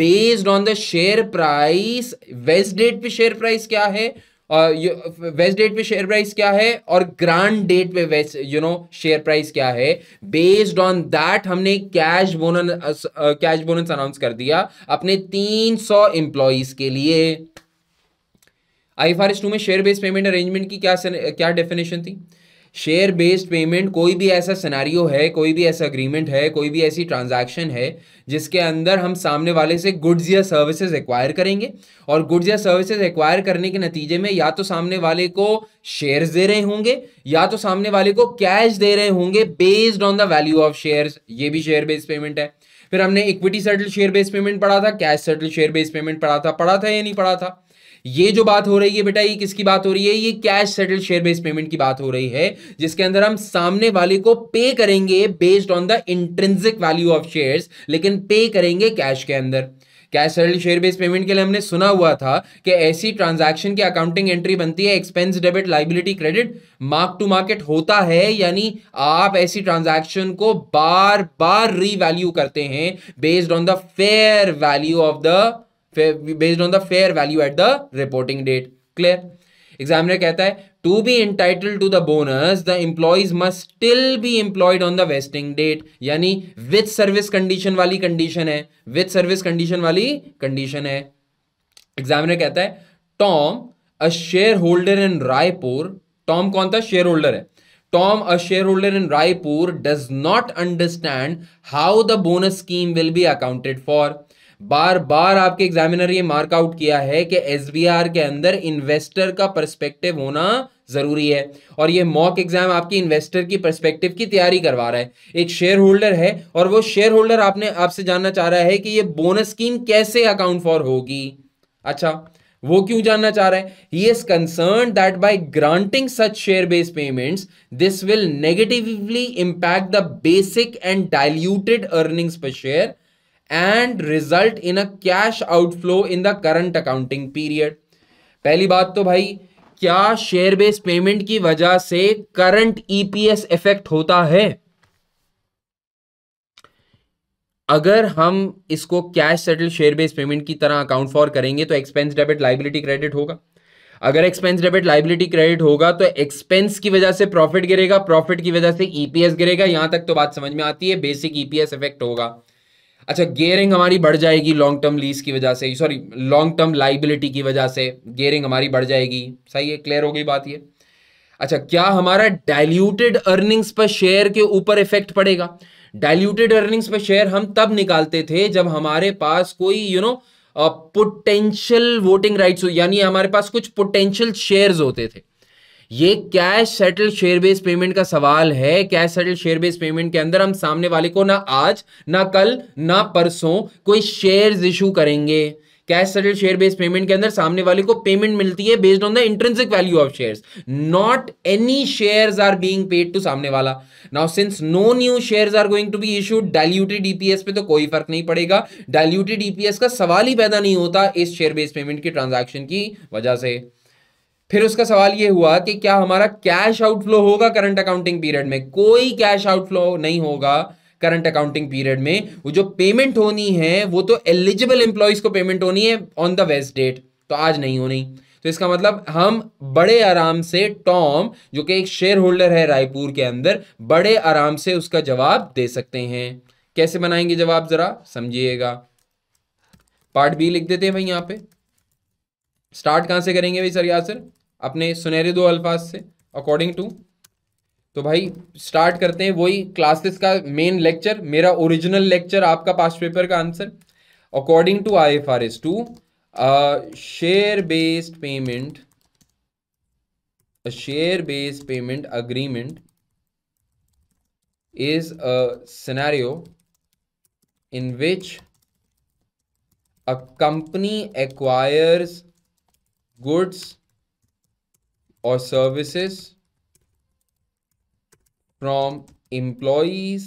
based on the share price waste date पे share price क्या है vest date पे शेयर प्राइस क्या है और ग्रांड डेट पे vest you know share price क्या है बेस्ड ऑन दैट हमने cash bonus cash bonus announce कर दिया अपने 300 सौ एम्प्लॉज के लिए आई फार टू में शेयर बेस्ड पेमेंट अरेंजमेंट की क्या क्या डेफिनेशन थी शेयर बेस्ड पेमेंट कोई भी ऐसा सिनारियो है कोई भी ऐसा अग्रीमेंट है कोई भी ऐसी ट्रांजैक्शन है जिसके अंदर हम सामने वाले से गुड्स या सर्विसेज एक्वायर करेंगे और गुड्स या सर्विसेज एक्वायर करने के नतीजे में या तो सामने वाले को शेयर्स दे रहे होंगे या तो सामने वाले को कैश दे रहे होंगे based on the value of share ये भी शेयर बेस्ड पेमेंट है फिर हमने equity settle share based payment पढ़ा था cash settle share based payment पढ़ा था पढ़ा था या नहीं पढ़ा था ये जो बात हो रही है बेटा ये किसकी बात हो रही है ये cash settle share based payment की बात हो रही है जिसके अंदर हम सामने वाले को पे करेंगे based on the intrinsic value of share लेकिन पे करेंगे कैश के अंदर cash settle share based payment के लिए हमने सुना हुआ था कि ऐसी ट्रांजैक्शन की अकाउंटिंग एंट्री बनती है expense debit liability credit mark to market होता है यानी आप ऐसी ट्रांजैक्शन को बार बार रीवैल्यू करते हैं based on the fair value of the based on the fair value at the reporting date clear examiner कहता है to be entitle to the bonus the employees must still be employed on the vesting date यानी with service condition वाली condition है with service condition वाली condition है examiner कहता है Tom a share holder in Raipur Tom कौन था share holder है Tom, a shareholder in Raipur, does not understand how the bonus scheme will be accounted for. बार बार आपके एग्जामिनर ये मार्क आउट किया है कि एस के अंदर इन्वेस्टर का परस्पेक्टिव होना जरूरी है और ये मॉक एग्जाम आपकी इन्वेस्टर की परस्पेक्टिव की तैयारी करवा रहा है एक शेयर होल्डर है और वो शेयर होल्डर आपने आपसे जानना चाह रहा है कि ये बोनस स्कीम कैसे अकाउंट फॉर होगी अच्छा वो क्यों जानना चाह रहा है ही is concern that by granting such share based payments this will negatively impact the basic and diluted earnings per share and result in a cash outflow in the current accounting period पहली बात तो भाई क्या share base payment की वजह से current EPS effect होता है अगर हम इसको cash settle share base payment की तरह अकाउंट फॉर करेंगे तो एक्सपेंस डेबिट लाइबिलिटी क्रेडिट होगा अगर एक्सपेंस डेबिट लाइबिलिटी क्रेडिट होगा तो एक्सपेंस की वजह से प्रॉफिट गिरेगा प्रॉफिट की वजह से ईपीएस e गिरेगा यहां तक तो बात समझ में आती है बेसिक ईपीएस इफेक्ट होगा अच्छा गेयरिंग हमारी बढ़ जाएगी लॉन्ग टर्म लीज की वजह से सॉरी लॉन्ग टर्म लाइबिलिटी की वजह से गेयरिंग हमारी बढ़ जाएगी सही है क्लियर हो गई बात ये अच्छा क्या हमारा डायल्यूटेड अर्निंग्स पर शेयर के ऊपर इफेक्ट पड़ेगा डायल्यूटेड अर्निंग्स पर शेयर हम तब निकालते थे जब हमारे पास कोई you know potential voting rights यानी हमारे पास कुछ पोटेंशियल शेयर्स होते थे ये cash settle share base payment का सवाल है cash settle share base payment के अंदर हम सामने वाले को ना आज ना कल ना परसों कोई शेयर्स इशू करेंगे cash settle share base payment के अंदर सामने वाले को पेमेंट मिलती है based on the intrinsic value of shares not any shares are being paid to सामने वाला now since no new shares are going to be issued diluted DPS पे तो कोई फर्क नहीं पड़ेगा डायल्यूटेड ईपीएस e का सवाल ही पैदा नहीं होता इस शेयर बेस्ड पेमेंट की ट्रांजेक्शन की वजह से फिर उसका सवाल ये हुआ कि क्या हमारा कैश आउटफ्लो होगा करंट अकाउंटिंग पीरियड में कोई कैश आउटफ्लो नहीं होगा करंट अकाउंटिंग पीरियड में वो जो पेमेंट होनी है वो तो एलिजिबल एम्प्लॉयज को पेमेंट होनी है ऑन द वेस्ट डेट तो आज नहीं होनी तो इसका मतलब हम बड़े आराम से टॉम जो कि एक शेयर होल्डर है रायपुर के अंदर बड़े आराम से उसका जवाब दे सकते हैं कैसे बनाएंगे जवाब जरा समझिएगा पार्ट बी लिख देते हैं भाई यहाँ पे स्टार्ट कहां से करेंगे भाई सर यासर अपने सुनहरे दो अल्फाज से अकॉर्डिंग टू तो भाई स्टार्ट करते हैं वही क्लासेस का मेन लेक्चर मेरा ओरिजिनल लेक्चर आपका पास्ट पेपर का answer according to I F R S two share based payment share based payment agreement is a in which a company company goods or services from employees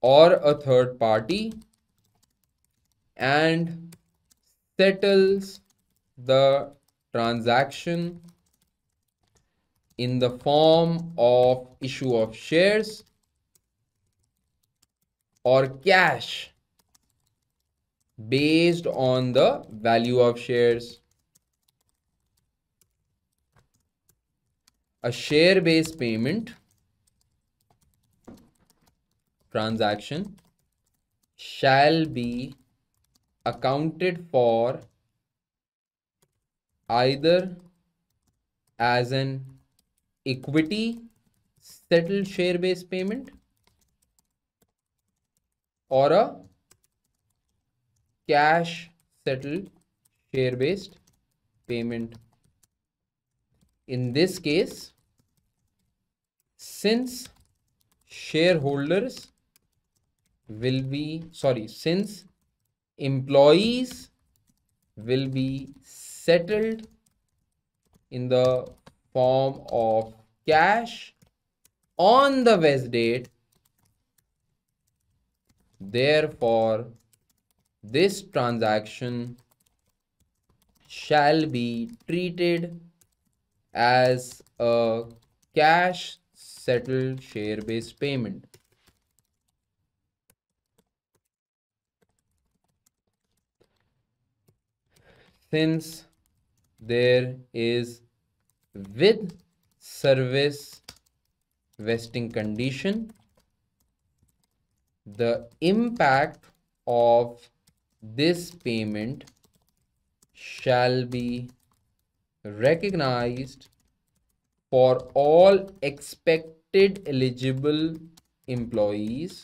or a third party and settles the transaction in the form of issue of shares or cash based on the value of shares. a share based payment transaction shall be accounted for either as an equity settled share based payment or a cash settled share based payment in this case since shareholders will be sorry since employees will be settled in the form of cash on the vest date therefore this transaction shall be treated as a cash settle share based payment. Since there is with service vesting condition, the impact of this payment shall be recognized for all expected eligible employees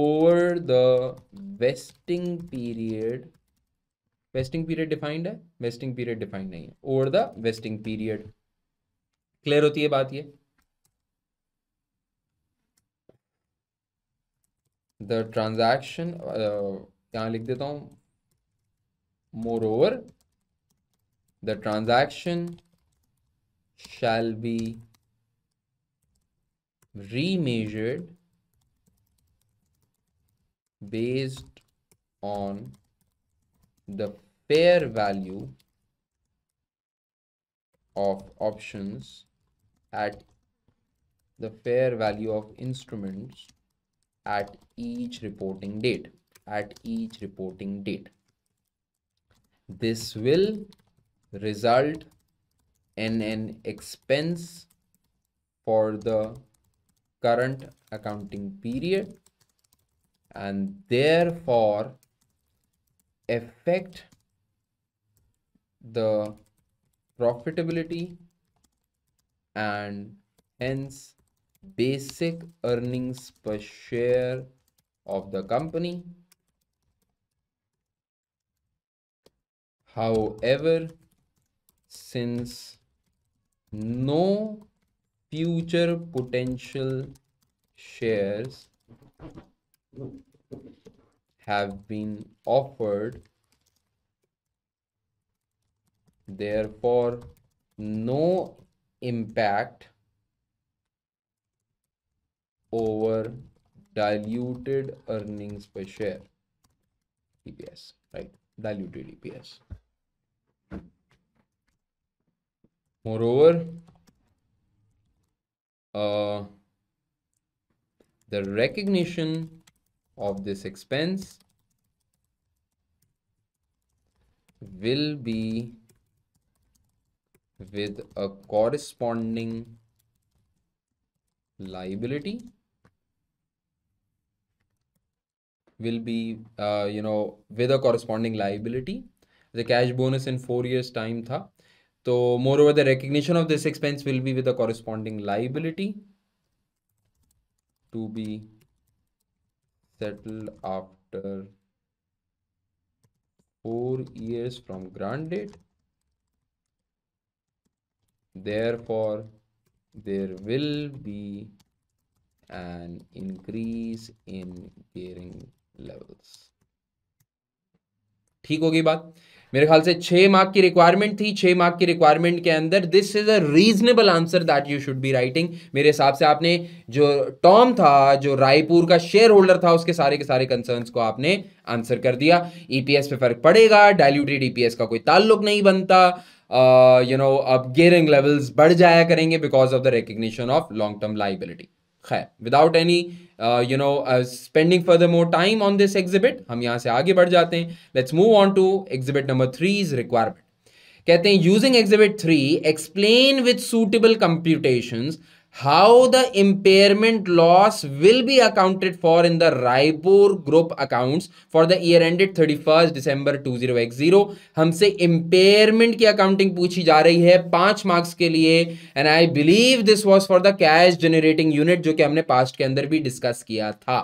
over the vesting period vesting period defined है vesting period defined नहीं है over the vesting period clear होती है बात ये the transaction यहां लिख देता हूं moreover the transaction shall be remeasured based on the fair value of options at the fair value of instruments at each reporting date at each reporting date this will result and an expense for the current accounting period and therefore affect the profitability and hence basic earnings per share of the company. However, since no future potential shares have been offered therefore no impact over diluted earnings per share EPS right diluted EPS Moreover, uh, the recognition of this expense will be with a corresponding liability will be uh, you know with a corresponding liability the cash bonus in 4 years time tha तो moreover the recognition of this expense will be with corresponding liability to be settle after four years from granted therefore there will be an increase in gearing levels ठीक होगी बात मेरे ख्याल से छः mark की requirement थी छः मार्क की रिक्वायरमेंट के अंदर this is a reasonable answer that you should be writing मेरे हिसाब से आपने जो टॉम था जो रायपुर का शेयर होल्डर था उसके सारे के सारे कंसर्न्स को आपने आंसर कर दिया ईपीएस e पे फर्क पड़ेगा डायल्यूटेड ईपीएस e का कोई ताल्लुक नहीं बनता यू नो अब गेयरिंग लेवल्स बढ़ जाया करेंगे because of the recognition of long term liability खैर without any you know spending further more time on this exhibit हम यहाँ से आगे बढ़ जाते हैं let's move on to exhibit number three is requirement कहते हैं using exhibit three explain with suitable computations how the impairment loss will be accounted for in the Raipur group accounts for the year ended 31st December 2010 हमसे impairment की accounting पूछी जा रही है पांच marks के लिए and I believe this was for the cash generating unit जो कि हमने past के अंदर भी discuss किया था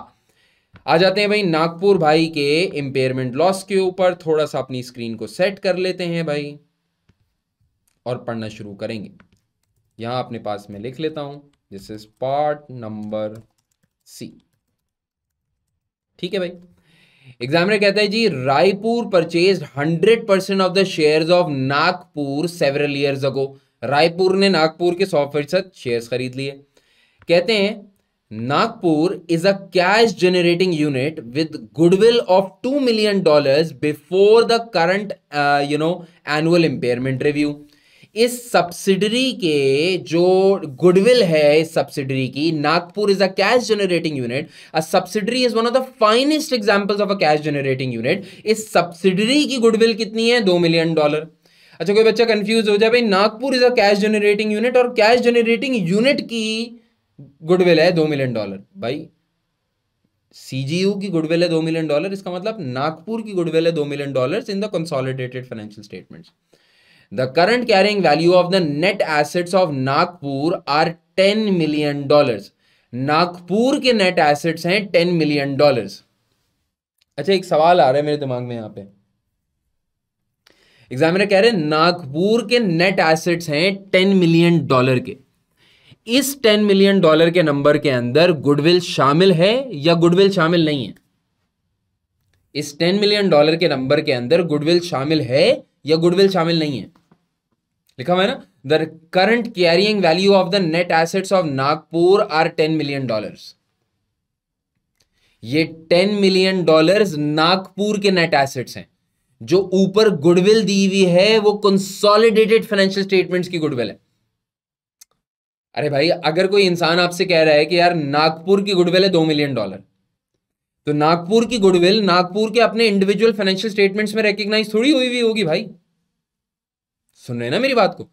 आ जाते हैं भाई नागपुर भाई के impairment loss के ऊपर थोड़ा सा अपनी screen को set कर लेते हैं भाई और पढ़ना शुरू करेंगे यहां अपने पास में लिख लेता हूं this is part number C ठीक है भाई एग्जामिनर कहता है जी Raipur purchase hundred percent of the shares of Nagpur several years ago Raipur ने नागपुर के सौ फीसद शेयर खरीद लिए कहते हैं Nagpur is a cash generating unit with goodwill of two million dollars before the current you know annual impairment review इस सब्सिडरी के जो गुडविल है इस सब्सिडरी की Nagpur is a cash generating unit a subsidiary is one of the finest examples of a cash generating unit इस subsidiary की goodwill कितनी है दो मिलियन डॉलर अच्छा कोई बच्चा कंफ्यूज हो जाए भाई Nagpur is a cash generating unit और कैश जनरेटिंग यूनिट की गुडविल है दो मिलियन डॉलर भाई सीजीयू की गुडविल है दो मिलियन डॉलर इसका मतलब नागपुर की गुडविल है दो million dollar in the consolidated financial statements the current carrying value of the net assets of Nagpur are 10 million dollars. Nagpur के नेट एसेट्स हैं 10 मिलियन डॉलर्स अच्छा एक सवाल आ रहा है मेरे दिमाग में यहां पे एग्जामिनर कह रहे हैं नागपुर के नेट एसेट्स हैं 10 मिलियन डॉलर के इस 10 मिलियन डॉलर के नंबर के अंदर गुडविल शामिल है या गुडविल शामिल नहीं है इस 10 मिलियन डॉलर के नंबर के अंदर गुडविल शामिल है या गुडविल शामिल नहीं है लिखा हुआ है ना the current carrying value of the net assets of Nagpur are ten million dollars ये टेन मिलियन डॉलर्स नागपुर के नेट एसेट्स हैं जो ऊपर गुडविल दी हुई है वो कंसोलिडेटेड फाइनेंशियल स्टेटमेंट्स की गुडविल है अरे भाई अगर कोई इंसान आपसे कह रहा है कि यार नागपुर की गुडविल है दो मिलियन डॉलर तो नागपुर की गुडविल नागपुर के अपने इंडिविजुअल फाइनेंशियल स्टेटमेंट्स में रिकग्नाइज थोड़ी हुई हुई होगी भाई सुन रहे ना मेरी बात को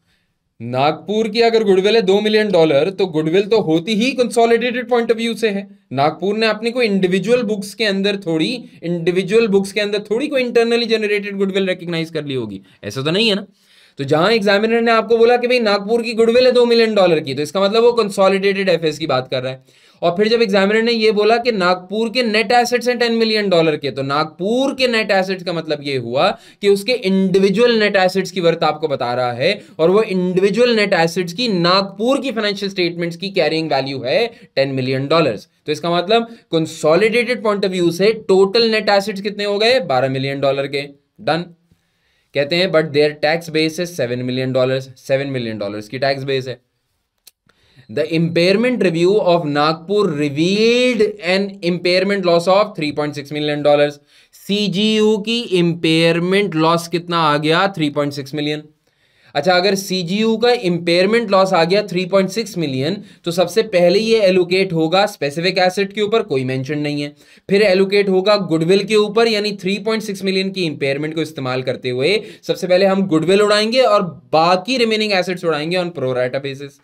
नागपुर की अगर गुडविल है दो मिलियन डॉलर तो गुडविल तो होती ही कंसोलिडेटेड पॉइंट ऑफ व्यू से है नागपुर ने अपनी कोई इंडिविजुअल बुक्स के अंदर थोड़ी इंडिविजुअल बुक्स के अंदर थोड़ी कोई इंटरनली जनरेटेड गुडविल रिकग्नाइज कर ली होगी ऐसा तो नहीं है ना तो जहां एग्जामिनर ने आपको बोला कि भाई नागपुर की गुडविल है दो मिलियन डॉलर की तो इसका मतलब वो कंसोलिडेटेड एफ की बात कर रहा है और फिर जब एग्जामिनर ने ये बोला कि नागपुर के नेट एसेट्स हैं टेन मिलियन डॉलर के तो नागपुर के नेट एसेट्स का मतलब ये हुआ कि उसके इंडिविजुअल नेट एसेट्स की वर्थ आपको बता रहा है और वो इंडिविजुअल नेट एसेट्स की नागपुर की फाइनेंशियल स्टेटमेंट्स की कैरिंग वैल्यू है टेन मिलियन डॉलर तो इसका मतलब कंसोलिडेटेड पॉइंट ऑफ व्यू से टोटल नेट एसेट्स कितने हो गए बारह मिलियन डॉलर के डन कहते हैं बट देयर टैक्स बेस है seven million dollar seven million dollar की टैक्स बेस है the impairment review of Nagpur revealed an impairment loss of three point six million dollar C G U की impairment loss कितना आ गया three point six million अच्छा अगर सी का impairment loss आ गया 3.6 मिलियन तो सबसे पहले ये एलोकेट होगा स्पेसिफिक एसेट के ऊपर कोई मेंशन नहीं है फिर एलोकेट होगा गुडविल के ऊपर यानी 3.6 मिलियन की इम्पेयरमेंट को इस्तेमाल करते हुए सबसे पहले हम गुडविल उड़ाएंगे और बाकी रिमेनिंग एसेट्स उड़ाएंगे on pro rata basis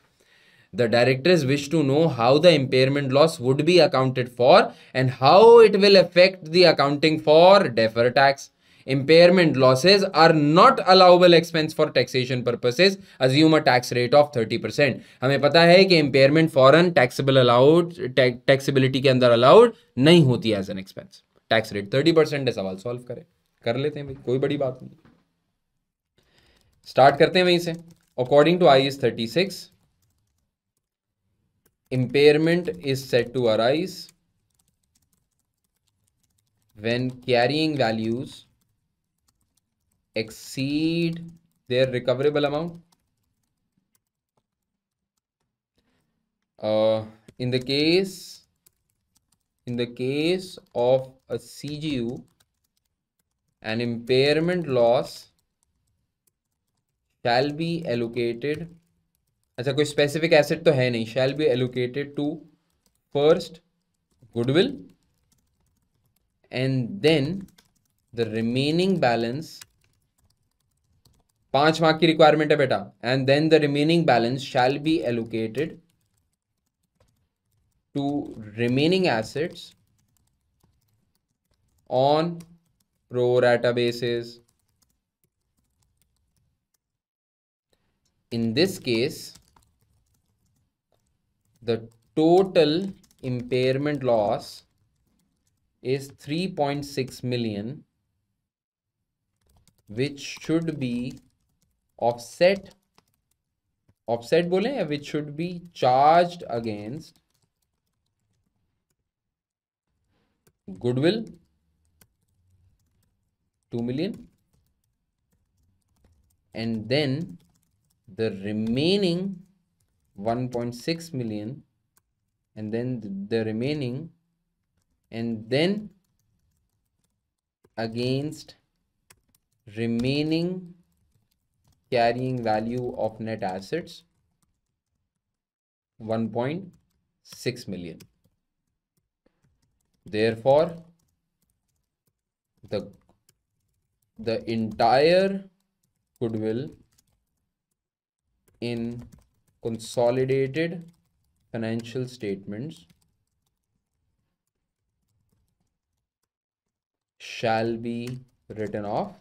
the directors wish to know how the impairment loss would be accounted for and how it will affect the accounting for defer tax Impairment losses are not allowable expense for taxation purposes. Assume a tax rate of 30%. हमें पता है कि impairment फॉरन taxable allowed, taxability के अंदर allowed नहीं होती as an expense. Tax rate 30% है सवाल सॉल्व करें कर लेते हैं भाई कोई बड़ी बात नहीं स्टार्ट करते हैं वहीं से according to I S thirty six impairment is said to arise when carrying values exceed their recoverable amount uh, in the case in the case of a CGU an impairment loss shall be allocated अच्छा कोई specific asset तो है नहीं Shall be allocated to first goodwill and then the remaining balance पांच mark की requirement है बेटा and then the remaining balance shall be allocated to remaining assets on pro rata basis. In this case, the total impairment loss is 3.6 million, which should be offset offset बोले which should be charged against goodwill 2 million and then the remaining 1.6 million and then the remaining and then against remaining carrying value of net assets 1.6 million. Therefore, the, the entire goodwill in consolidated financial statements shall be written off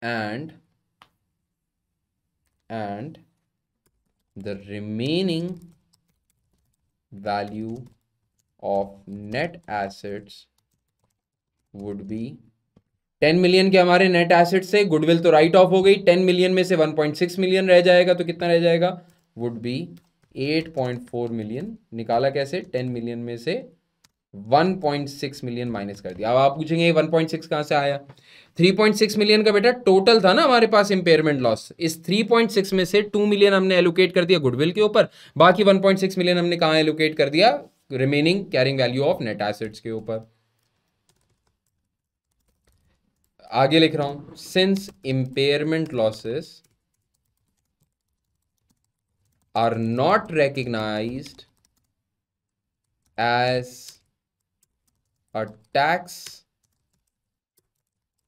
and and the remaining value of net assets would be ten million के हमारे net asset से goodwill तो write off हो गई ten million में से one point six million रह जाएगा तो कितना रह जाएगा would be eight point four million निकाला कैसे टेन मिलियन में से 1.6 मिलियन माइनस कर दिया अब आप पूछेंगे 1.6 कहां से आया 3.6 मिलियन का बेटा टोटल था ना हमारे पास इंपेयरमेंट लॉस इस 3.6 में से 2 मिलियन हमने एलोकेट कर दिया गुडविल के ऊपर बाकी 1.6 मिलियन हमने कहाँ एलोकेट कर दिया remaining carrying value of net assets के ऊपर आगे लिख रहा हूं since impairment losses are not recognise as a tax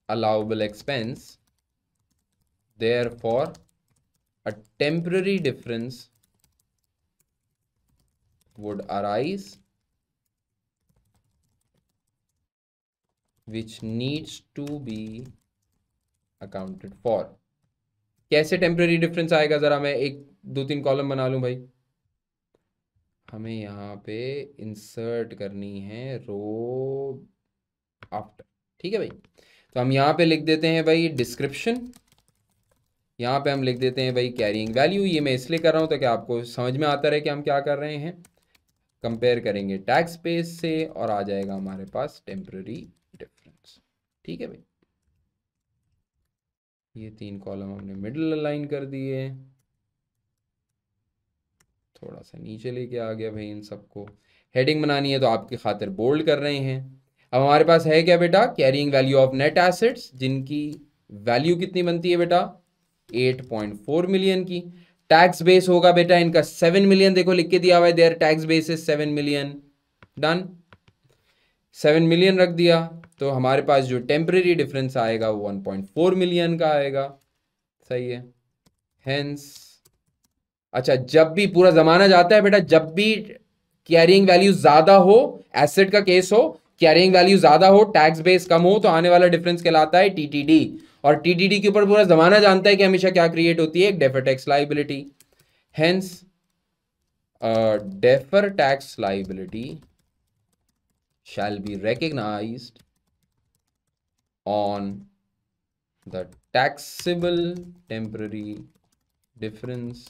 allowable expense therefore a temporary difference would arise which needs to be accounted for कैसे टेम्प्रेरी डिफरेंस आएगा ज़रा मैं एक दो तीन कॉलम बना लूँ भाई हमें यहाँ पे इंसर्ट करनी है रो आफ्टर ठीक है भाई तो हम यहाँ पे लिख देते हैं भाई डिस्क्रिप्शन यहाँ पे हम लिख देते हैं भाई कैरियंग वैल्यू ये मैं इसलिए कर रहा हूँ ताकि आपको समझ में आता रहे कि हम क्या कर रहे हैं कंपेयर करेंगे टैक्स पेस से और आ जाएगा हमारे पास टेम्प्ररी डिफरेंस ठीक है भाई ये तीन कॉलम हमने मिडल अलाइन कर दिए थोड़ा सा नीचे लेके आ गया भाई इन सबको हेडिंग बनानी है तो आपकी खातिर बोल्ड कर रहे हैं अब हमारे पास है क्या बेटा carrying value of net assets जिनकी वैल्यू कितनी बनती है बेटा 8.4 मिलियन की टैक्स बेस होगा बेटा इनका 7 मिलियन देखो लिख के दिया हुआ है there tax base is 7 million done 7 million रख दिया तो हमारे पास जो टेम्प्रेरी डिफरेंस आएगा वो वन मिलियन का आएगा सही है हैंस अच्छा जब भी पूरा जमाना जाता है बेटा जब भी कैरिंग वैल्यू ज्यादा हो एसेट का केस हो कैरिंग वैल्यू ज्यादा हो टैक्स बेस कम हो तो आने वाला डिफरेंस कहलाता है टीटीडी और टीटीडी के ऊपर पूरा जमाना जानता है कि हमेशा क्या क्रिएट होती है एक defer tax liability hence defer tax liability shall be recognise on the taxable temporary difference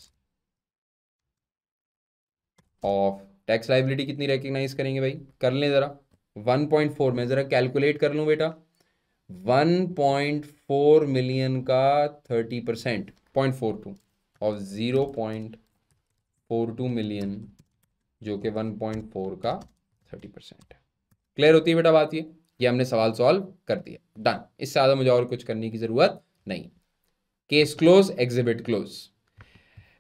of tax liability कितनी रिकग्नाइज करेंगे भाई कर लें ज़रा 1.4 में ज़रा कैलकुलेट कर लूँ बेटा 1.4 मिलियन का 30 percent point four two of zero point four two million जो कि 1.4 का 30 परसेंट है क्लियर होती है बेटा बात ये ये हमने सवाल सॉल्व कर दिया डन इससे ज़्यादा मुझे और कुछ करने की ज़रूरत नहीं case close exhibit close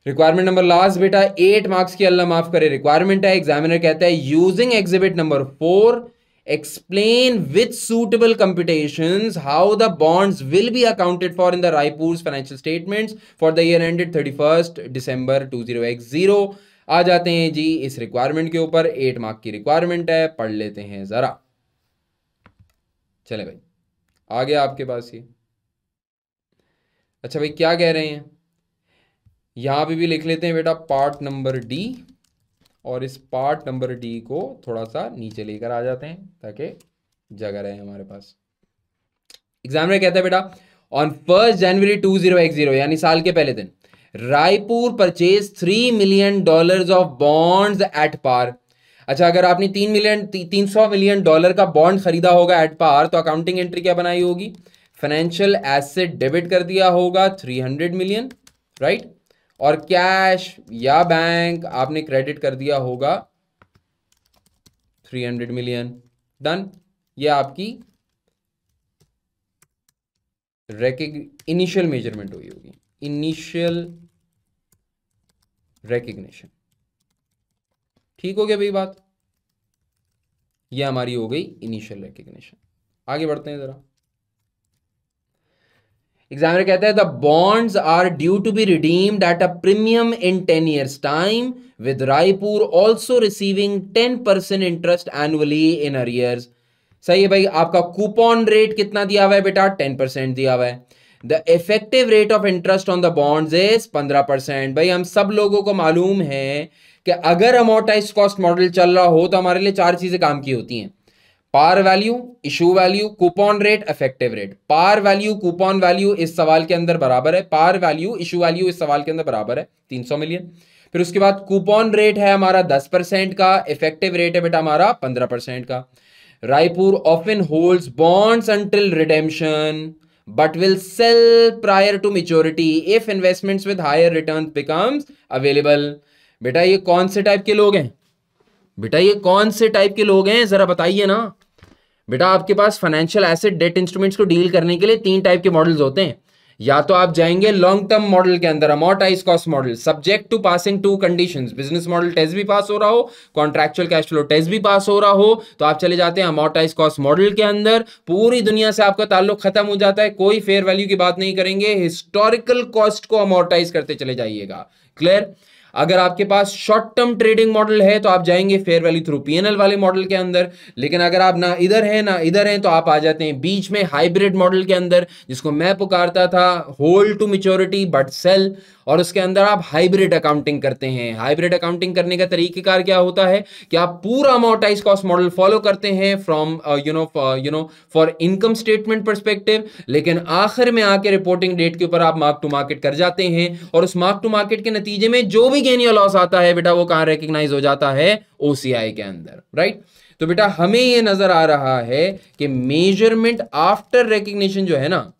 requirement number last बेटा एट मार्क्स की अल्लाह माफ करे रिक्वायरमेंट है एग्जामिनर कहता है using exhibit number four explain with computation how the bonds will be accounted for in the Raipur financial statement for the year ended thirty first December two zero X zero आ जाते हैं जी इस requirement के ऊपर eight mark की requirement है पढ़ लेते हैं जरा चले भाई आ गया आपके पास ये अच्छा भाई क्या कह रहे हैं यहां पे भी लिख लेते हैं बेटा पार्ट नंबर डी और इस पार्ट नंबर डी को थोड़ा सा नीचे लेकर आ जाते हैं ताकि जगह रहे हमारे पास एग्जाम में कहता है बेटा on first January two zero एक जीरो यानी साल के पहले दिन Raipur purchase three million dollars of bonds at par अच्छा अगर आपने तीन मिलियन तीन सौ मिलियन डॉलर का बॉन्ड खरीदा होगा एट पार तो अकाउंटिंग एंट्री क्या बनाई होगी फाइनेंशियल एसेट डेबिट कर दिया होगा थ्री हंड्रेड मिलियन राइट और कैश या बैंक आपने क्रेडिट कर दिया होगा थ्री हंड्रेड मिलियन डन ये आपकी इनिशियल मेजरमेंट हुई होगी इनिशियल रेकग्निशन ठीक हो गया भाई बात ये हमारी हो गई इनिशियल रेकग्निशन आगे बढ़ते हैं ज़रा एग्जामिनर कहता है the bonds are due to be redeemed at a premium in ten years time with Raipur also receiving ten percent interest annually in arrears सही है भाई आपका कूपन रेट कितना दिया हुआ है बेटा टेन परसेंट दिया हुआ है the effective rate of interest on the bonds is पंद्रह परसेंट भाई हम सब लोगों को मालूम है कि अगर अमोटाइज कॉस्ट मॉडल चल रहा हो तो हमारे लिए चार चीज़ें काम की होती हैं par value issue value coupon rate effective rate par value coupon value इस सवाल के अंदर बराबर है पार वैल्यू इशू वैल्यू इस सवाल के अंदर बराबर है 300 मिलियन फिर उसके बाद कूपन रेट है हमारा 10 परसेंट का इफेक्टिव रेट है बेटा हमारा 15 परसेंट का Raipur often holds bonds until redemption but will sell prior to maturity if investment with higher return becomes available बेटा ये कौन से टाइप के लोग हैं बेटा ये कौन से टाइप के लोग हैं जरा बताइए ना बेटा आपके पास फाइनेंशियल एसेट डेट इंस्ट्रूमेंट्स को डील करने के लिए तीन टाइप के मॉडल्स होते हैं या तो आप जाएंगे लॉन्ग टर्म मॉडल के अंदर amortise cost model subject to passing two condition business model test भी पास हो रहा हो कॉन्ट्रेक्चुअल कैश फ्लो टेस्ट भी पास हो रहा हो तो आप चले जाते हैं अमोटाइज कॉस्ट मॉडल के अंदर पूरी दुनिया से आपका ताल्लुक खत्म हो जाता है कोई फेयर वैल्यू की बात नहीं करेंगे हिस्टोरिकल कॉस्ट को अमोटाइज करते चले जाइएगा क्लियर अगर आपके पास शॉर्ट टर्म ट्रेडिंग मॉडल है तो आप जाएंगे फेयर वैल्यू थ्रू पीएनएल वाले मॉडल के अंदर लेकिन अगर आप ना इधर हैं ना इधर हैं तो आप आ जाते हैं बीच में हाइब्रिड मॉडल के अंदर जिसको मैं पुकारता था hold to maturity but sell और उसके अंदर आप हाइब्रिड अकाउंटिंग करते हैं हाइब्रिड अकाउंटिंग करने का तरीकेकार क्या होता है कि आप पूरा अमाउंटाइज कॉस्ट मॉडल फॉलो करते हैं from you know you know for income statement perspective लेकिन आखिर में आके रिपोर्टिंग डेट के ऊपर आप मार्क टू मार्केट कर जाते हैं और उस मार्क टू मार्केट के नतीजे में जो भी गेन या लॉस आता है बेटा वो कहाँ रिकग्नाइज हो जाता है ओसीआई के अंदर राइट तो बेटा हमें ये नजर आ रहा है कि मेजरमेंट आफ्टर रिकग्निशन जो है ना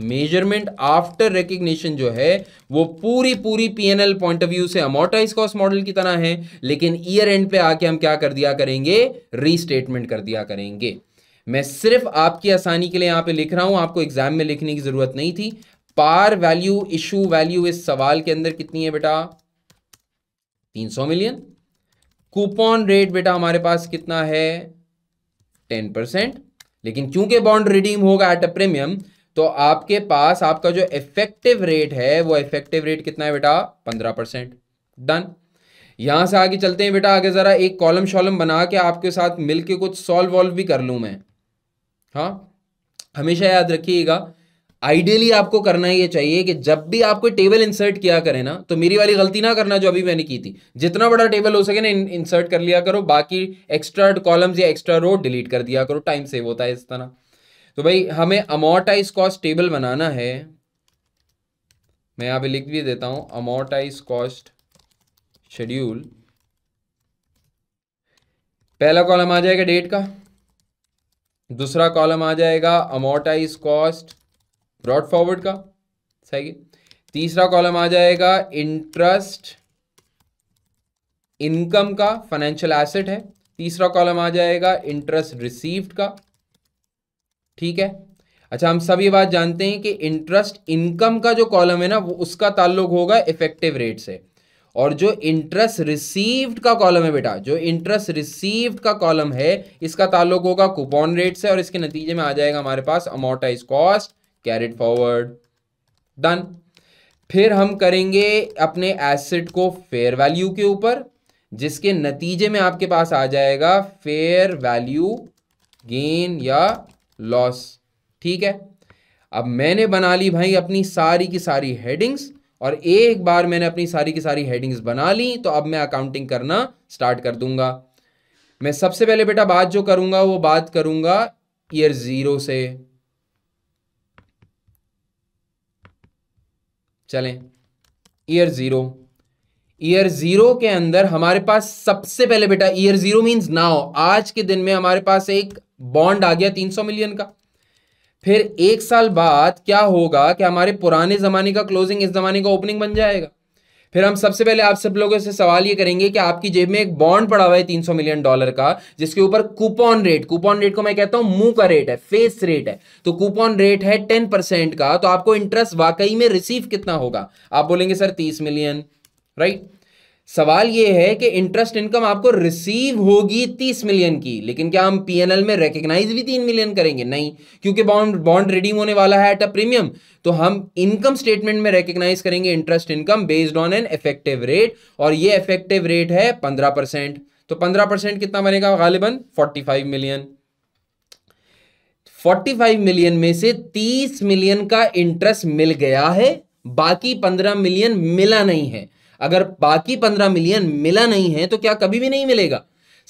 मेजरमेंट आफ्टर रिकग्निशन जो है वो पूरी पूरी पीएनएल पॉइंट ऑफ व्यू से अमोटाइज कॉस्ट मॉडल की तरह है लेकिन ईयर एंड पे आके हम क्या कर दिया करेंगे रीस्टेटमेंट कर दिया करेंगे मैं सिर्फ आपकी आसानी के लिए यहां पे लिख रहा हूं आपको एग्जाम में लिखने की जरूरत नहीं थी पार वैल्यू इशू वैल्यू इस सवाल के अंदर कितनी है बेटा 300 मिलियन कूपन रेट बेटा हमारे पास कितना है 10 परसेंट लेकिन क्योंकि बॉन्ड रिडीम होगा एट अ प्रीमियम तो आपके पास आपका जो इफेक्टिव रेट है वो इफेक्टिव रेट कितना है बेटा पंद्रह परसेंट डन यहां से आगे चलते हैं बेटा आगे जरा एक कॉलम शॉलम बना के आपके साथ मिलके कुछ सॉल्व वॉल्व भी कर लू मैं हाँ हमेशा याद रखिएगा आइडियली आपको करना ये चाहिए कि जब भी आप कोई टेबल इंसर्ट किया करें ना तो मेरी वाली गलती ना करना जो अभी मैंने की थी जितना बड़ा टेबल हो सके ना इंसर्ट कर लिया करो बाकी एक्स्ट्रा कॉलम्स या एक्स्ट्रा रो डिलीट कर दिया करो टाइम सेव होता है इस तरह तो भाई हमें अमोटाइज कॉस्ट टेबल बनाना है मैं यहां पे लिख भी देता हूं अमोटाइज कॉस्ट शेड्यूल पहला कॉलम आ जाएगा डेट का दूसरा कॉलम आ जाएगा अमोटाइज कॉस्ट ब्रॉड फॉरवर्ड का सही है तीसरा कॉलम आ जाएगा इंटरेस्ट इनकम का फाइनेंशियल एसेट है तीसरा कॉलम आ जाएगा इंटरेस्ट रिसीव्ड का ठीक है अच्छा हम सब ये बात जानते हैं कि इंटरेस्ट इनकम का जो कॉलम है ना वो उसका ताल्लुक होगा इफेक्टिव रेट से और जो इंटरेस्ट रिसीव्ड का कॉलम है बेटा जो इंटरेस्ट रिसीव्ड का कॉलम है इसका ताल्लुक होगा कूपन रेट से और इसके नतीजे में आ जाएगा हमारे पास amortise cost carried forward done फिर हम करेंगे अपने एसेट को फेयर वैल्यू के ऊपर जिसके नतीजे में आपके पास आ जाएगा फेयर वैल्यू गेन या लॉस ठीक है अब मैंने बना ली भाई अपनी सारी की सारी हेडिंग्स और एक बार मैंने अपनी सारी की सारी हेडिंग्स बना ली तो अब मैं अकाउंटिंग करना स्टार्ट कर दूंगा मैं सबसे पहले बेटा बात जो करूंगा वो बात करूंगा ईयर ज़ीरो से चलें ईयर ज़ीरो ईयर ज़ीरो के अंदर हमारे पास सबसे पहले बेटा ईयर ज़ीरो मींस नाउ आज के दिन में हमारे पास एक बॉन्ड आ गया तीन सौ मिलियन का फिर एक साल बाद क्या होगा कि हमारे पुराने जमाने का क्लोजिंग इस जमाने का ओपनिंग बन जाएगा फिर हम सबसे पहले आप सब लोगों से सवाल ये करेंगे कि आपकी जेब में एक बॉन्ड पड़ा हुआ है 300 मिलियन डॉलर का जिसके ऊपर कूपन रेट कूपन रेट को मैं कहता हूं मुंह का रेट है फेस रेट है तो कूपन रेट है 10 परसेंट का तो आपको इंटरेस्ट वाकई में रिसीव कितना होगा आप बोलेंगे सर 30 मिलियन राइट right? सवाल यह है कि इंटरेस्ट इनकम आपको रिसीव होगी तीस मिलियन की लेकिन क्या हम पीएनएल में रिकग्नाइज भी तीन मिलियन करेंगे नहीं क्योंकि बॉन्ड बॉन्ड रिडीम होने वाला है एट अ प्रीमियम तो हम इनकम स्टेटमेंट में रिकग्नाइज करेंगे interest income based on an effective rate और ये इफेक्टिव रेट है पंद्रह परसेंट तो पंद्रह परसेंट कितना बनेगा गालिबन फोर्टी फाइव मिलियन 45 मिलियन में से 30 मिलियन का इंटरेस्ट मिल गया है बाकी 15 मिलियन मिला नहीं है अगर बाकी पंद्रह मिलियन मिला नहीं है तो क्या कभी भी नहीं मिलेगा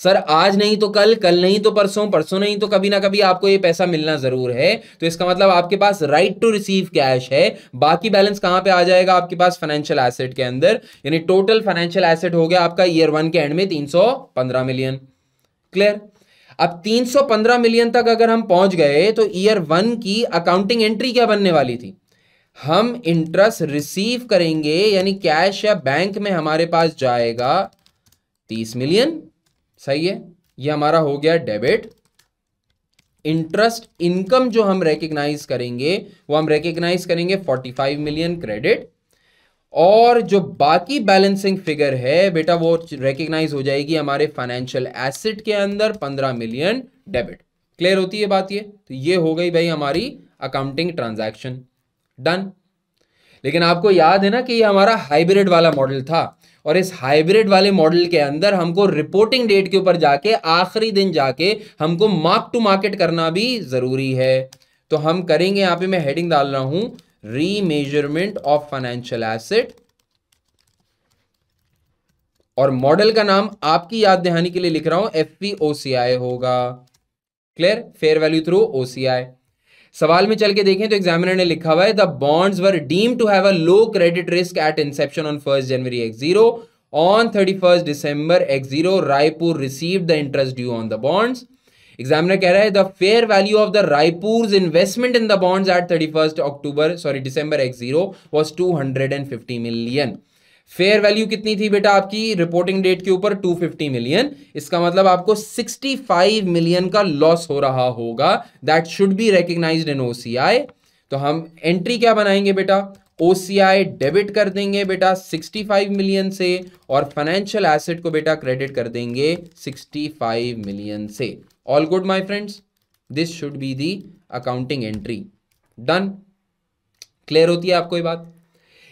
सर आज नहीं तो कल कल नहीं तो परसों परसों नहीं तो कभी ना कभी आपको ये पैसा मिलना जरूर है तो इसका मतलब आपके पास राइट टू रिसीव कैश है बाकी बैलेंस कहां पे आ जाएगा आपके पास फाइनेंशियल एसेट के अंदर यानी टोटल फाइनेंशियल एसेट हो गया आपका ईयर वन के एंड में पंद्रह मिलियन क्लियर अब 315 मिलियन तक अगर हम पहुंच गए तो ईयर वन की अकाउंटिंग एंट्री क्या बनने वाली थी हम इंटरेस्ट रिसीव करेंगे यानी कैश या बैंक में हमारे पास जाएगा तीस मिलियन सही है ये हमारा हो गया डेबिट इंटरेस्ट इनकम जो हम रेकग्नाइज करेंगे वो हम रेकग्नाइज करेंगे फोर्टी फाइव मिलियन क्रेडिट और जो बाकी बैलेंसिंग फिगर है बेटा वो रेकग्नाइज हो जाएगी हमारे फाइनेंशियल एसेट के अंदर पंद्रह मिलियन डेबिट क्लियर होती है बात ये तो ये हो गई भाई हमारी अकाउंटिंग ट्रांजैक्शन डन लेकिन आपको याद है ना कि ये हमारा हाइब्रिड वाला मॉडल था और इस हाइब्रिड वाले मॉडल के अंदर हमको रिपोर्टिंग डेट के ऊपर जाके आखिरी दिन जाके हमको मार्क टू मार्केट करना भी ज़रूरी है तो हम करेंगे यहां पे मैं हेडिंग डाल रहा हूं रीमेजरमेंट ऑफ फाइनेंशियल एसेट और मॉडल का नाम आपकी याद दहानी के लिए लिख रहा हूं एफ होगा clear fair value through OCI सवाल में चल के देखें तो एग्जामिनर ने लिखा हुआ है the bonds were deem to have a low credit risk at inception on first January X zero on thirty first December X zero Raipur receive the interest due on the bonds examiner कह रहा है the fair value of the Raipur investment in the bonds at thirty first October sorry December X zero was two hundred and fifty million fair value कितनी थी बेटा आपकी reporting date के ऊपर 250 million इसका मतलब आपको 65 मिलियन का लॉस हो रहा होगा that should be recognise in OCI तो हम एंट्री क्या बनाएंगे बेटा ओसीआई डेबिट कर देंगे बेटा 65 मिलियन से और फाइनेंशियल एसेट को बेटा क्रेडिट कर देंगे 65 मिलियन से all good my friends this should be the accounting entry done clear होती है आपको ये बात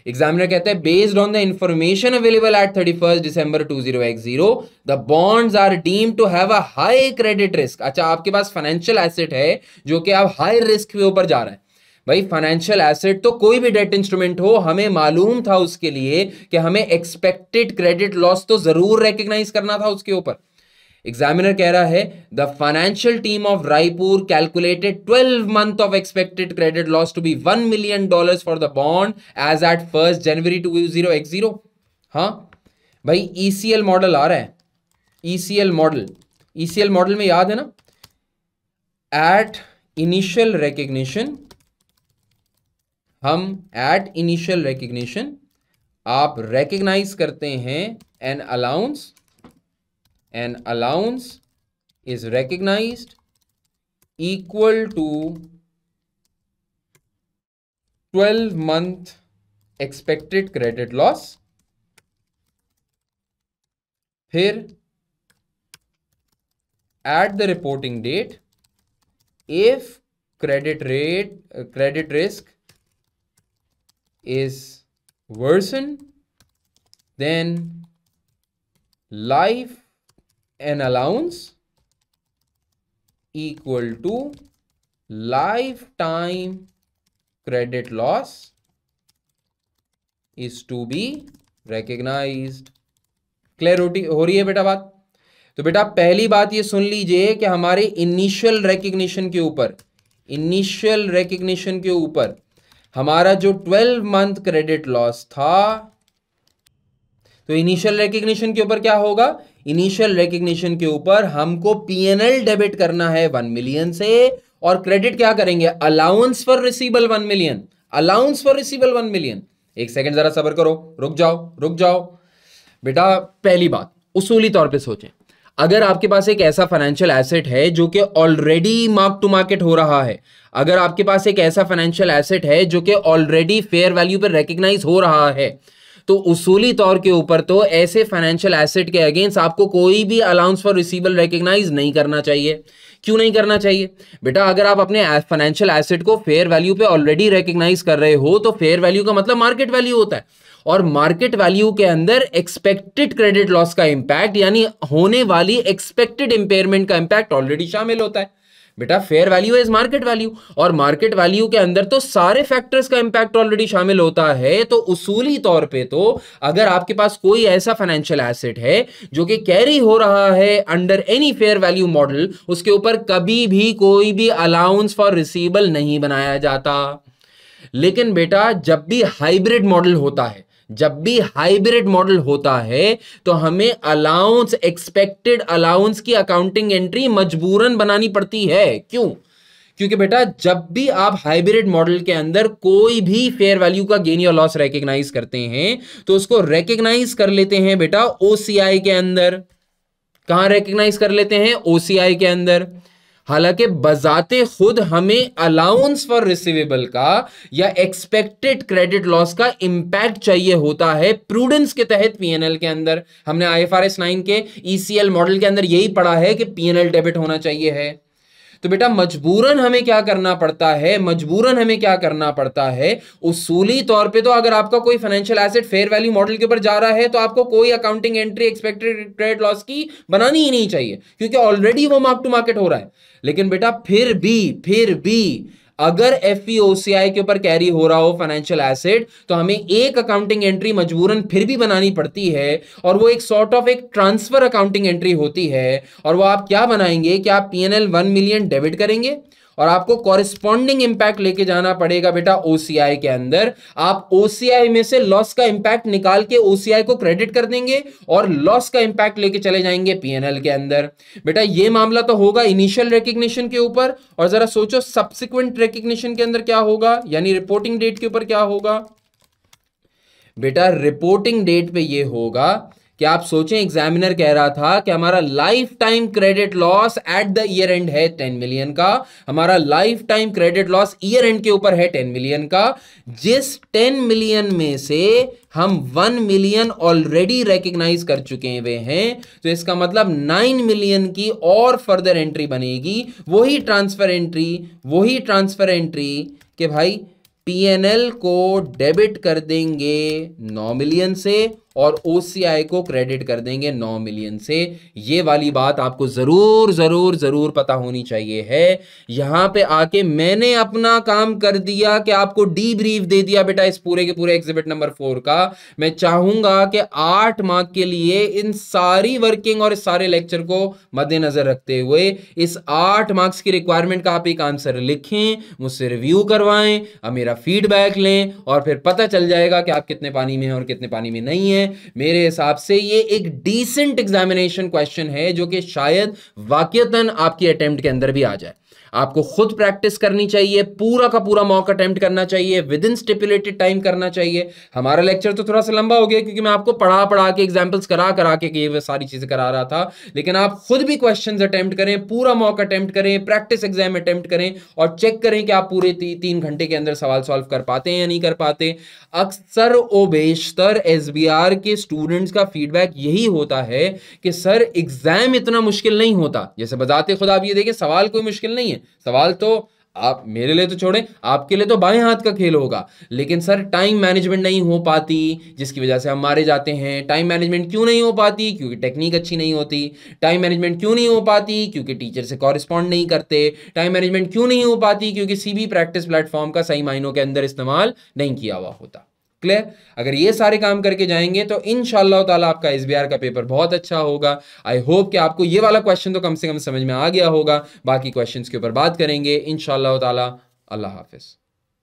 एग्जामिनर कहते हैं based on the information available at thirty first December two zero X zero the bonds are deem to have a high credit risk अच्छा आपके पास फाइनेंशियल एसेट है जो कि आप हाई रिस्क के ऊपर जा रहे हैं भाई फाइनेंशियल एसेट तो कोई भी डेट इंस्ट्रूमेंट हो हमें मालूम था उसके लिए कि हमें एक्सपेक्टेड क्रेडिट लॉस तो जरूर रिकग्नाइज करना था उसके ऊपर एग्जामिनर कह रहा है the financial team of Raipur calculated 12 month of expected credit loss to be 1 million dollars for the bond as at first January two zero X zero हाँ भाई ईसीएल e मॉडल आ रहा है ईसीएल मॉडल ईसीएल मॉडल में याद है ना at initial recognition हम at initial recognition आप रेकग्नाइज करते हैं an allowance an allowance is recognized equal to 12 month expected credit loss here at the reporting date if credit rate uh, credit risk is worsened then life an allowance equal to life time credit loss is to be clear clarity हो रही है बेटा बात तो बेटा पहली बात ये सुन लीजिए कि हमारे इनिशियल रिकग्निशन के ऊपर इनिशियल रिकग्निशन के ऊपर हमारा जो ट्वेल्व मंथ क्रेडिट लॉस था तो इनिशियल रिकग्निशन के ऊपर क्या होगा इनिशियल रिकग्निशन के ऊपर हमको पीएनएल डेबिट करना है वन मिलियन से और क्रेडिट क्या करेंगे allowance for receivable one million allowance for receivable one million एक सेकंड जरा सबर करो रुक जाओ रुक जाओ बेटा पहली बात उसूली तौर पे सोचें अगर आपके पास एक ऐसा फाइनेंशियल एसेट है जो कि ऑलरेडी मार्क टू मार्केट हो रहा है अगर आपके पास एक ऐसा फाइनेंशियल एसेट है जो कि ऑलरेडी फेयर वैल्यू पर रिकग्नाइज हो रहा है तो उसूली तौर के ऊपर तो ऐसे फाइनेंशियल एसेट के अगेंस्ट आपको कोई भी अलाउंस फॉर रिसीवल रिकग्नाइज नहीं करना चाहिए क्यों नहीं करना चाहिए बेटा अगर आप अपने फाइनेंशियल एसेट को फेयर वैल्यू पे ऑलरेडी रिकग्नाइज कर रहे हो तो फेयर वैल्यू का मतलब मार्केट वैल्यू होता है और मार्केट वैल्यू के अंदर एक्सपेक्टेड क्रेडिट लॉस का इंपैक्ट यानी होने वाली एक्सपेक्टेड इंपेयरमेंट का इंपैक्ट ऑलरेडी शामिल होता है बेटा fair value is market value और मार्केट वैल्यू के अंदर तो सारे फैक्टर्स का इंपैक्ट ऑलरेडी शामिल होता है तो उसूली तौर पे तो अगर आपके पास कोई ऐसा फाइनेंशियल एसेट है जो कि कैरी हो रहा है under any fair value model उसके ऊपर कभी भी कोई भी अलाउंस फॉर रिसीबल नहीं बनाया जाता लेकिन बेटा जब भी हाइब्रिड मॉडल होता है जब भी हाइब्रिड मॉडल होता है तो हमें अलाउंस एक्सपेक्टेड अलाउंस की अकाउंटिंग एंट्री मजबूरन बनानी पड़ती है क्यों क्योंकि बेटा जब भी आप हाइब्रिड मॉडल के अंदर कोई भी फेयर वैल्यू का गेन या लॉस रेकग्नाइज करते हैं तो उसको रेकग्नाइज कर लेते हैं बेटा ओसीआई के अंदर कहां रेकग्नाइज कर लेते हैं ओसीआई के अंदर हालांकि बजाते खुद हमें अलाउंस फॉर रिसीवेबल का या एक्सपेक्टेड क्रेडिट लॉस का इंपैक्ट चाहिए होता है प्रूडेंस के तहत पीएनएल के अंदर हमने आईएफआरएस 9 के ईसीएल e मॉडल के अंदर यही पढ़ा है कि पीएनएल डेबिट होना चाहिए है तो बेटा मजबूरन हमें क्या करना पड़ता है मजबूरन हमें क्या करना पड़ता है उसूली तौर पे तो अगर आपका कोई financial asset fair value model के ऊपर जा रहा है तो आपको कोई accounting entry expected trade loss की बनानी ही नहीं चाहिए क्योंकि ऑलरेडी वो मार्क टू मार्केट हो रहा है लेकिन बेटा फिर भी फिर भी अगर एफ के ऊपर कैरी हो रहा हो फाइनेंशियल एसेट तो हमें एक अकाउंटिंग एंट्री मजबूरन फिर भी बनानी पड़ती है और वो एक सॉर्ट ऑफ एक ट्रांसफर अकाउंटिंग एंट्री होती है और वो आप क्या बनाएंगे कि आप पीएनएल वन मिलियन डेबिट करेंगे और आपको कॉरिस्पॉन्डिंग इंपैक्ट लेके जाना पड़ेगा बेटा ओसीआई के अंदर आप ओसीआई में से लॉस का इंपैक्ट निकाल के ओसीआई को क्रेडिट कर देंगे और लॉस का इंपैक्ट लेके चले जाएंगे पीएनएल के अंदर बेटा ये मामला तो होगा इनिशियल रिकग्निशन के ऊपर और जरा सोचो सब्सिक्वेंट रिकग्निशन के अंदर क्या होगा यानी रिपोर्टिंग डेट के ऊपर क्या होगा बेटा रिपोर्टिंग डेट पे ये होगा कि आप सोचें एग्जामिनर कह रहा था कि हमारा life time credit loss at the year end है टेन मिलियन का हमारा life time credit loss year end के ऊपर है टेन मिलियन का जिस टेन मिलियन में से हम वन मिलियन ऑलरेडी रिकग्नाइज कर चुके हुए हैं तो इसका मतलब नाइन मिलियन की और फर्दर एंट्री बनेगी वही ट्रांसफर एंट्री वही ट्रांसफर एंट्री कि भाई पीएनएल को डेबिट कर देंगे नौ मिलियन से और ओ को क्रेडिट कर देंगे नौ मिलियन से ये वाली बात आपको ज़रूर ज़रूर ज़रूर पता होनी चाहिए है यहाँ पे आके मैंने अपना काम कर दिया कि आपको डी ब्रीफ दे दिया बेटा इस पूरे के पूरे एग्जिबिट नंबर फोर का मैं चाहूंगा कि आठ मार्क के लिए इन सारी वर्किंग और इस सारे लेक्चर को मद्देनज़र रखते हुए इस आठ मार्क्स की रिक्वायरमेंट का आप एक आंसर लिखें मुझसे रिव्यू करवाएं अब मेरा फीडबैक लें और फिर पता चल जाएगा कि आप कितने पानी में हैं और कितने पानी में नहीं है मेरे हिसाब से ये एक डिसेंट एग्जामिनेशन क्वेश्चन है जो कि शायद वाक्यतन आपकी अटेम्प्ट के अंदर भी आ जाए आपको खुद प्रैक्टिस करनी चाहिए पूरा का पूरा मॉक अटेम्प्ट करना चाहिए विद इन स्टिपुलेटेड टाइम करना चाहिए हमारा लेक्चर तो थोड़ा सा लंबा हो गया क्योंकि मैं आपको पढ़ा पढ़ा के एग्जाम्पल्स करा करा के ये सारी चीज़ें करा रहा था लेकिन आप खुद भी क्वेश्चन अटैम्प्ट करें पूरा मॉक अटैम्प्ट करें प्रैक्टिस एग्जाम अटैम्प्ट करें और चेक करें कि आप पूरे ती, तीन घंटे के अंदर सवाल सॉल्व कर पाते हैं या नहीं कर पाते अक्सर ओ बेशतर एस के स्टूडेंट्स का फीडबैक यही होता है कि सर एग्जाम इतना मुश्किल नहीं होता जैसे बजाते खुद आप ये देखें सवाल कोई मुश्किल नहीं है सवाल तो आप मेरे लिए तो छोड़ें आपके लिए तो बाएं हाथ का खेल होगा लेकिन सर टाइम मैनेजमेंट नहीं हो पाती जिसकी वजह से हम मारे जाते हैं टाइम मैनेजमेंट क्यों नहीं हो पाती क्योंकि टेक्निक अच्छी नहीं होती टाइम मैनेजमेंट क्यों नहीं हो पाती क्योंकि टीचर से कॉरिस्पॉन्ड नहीं करते टाइम मैनेजमेंट क्यों नहीं हो पाती क्योंकि सी प्रैक्टिस प्लेटफॉर्म का सही मायनों के अंदर इस्तेमाल नहीं किया हुआ होता क्लियर अगर ये सारे काम करके जाएंगे तो इन ताला आपका एस का पेपर बहुत अच्छा होगा आई होप कि आपको ये वाला क्वेश्चन तो कम से कम समझ में आ गया होगा बाकी क्वेश्चन के ऊपर बात करेंगे इन ताला अल्लाह हाफिज़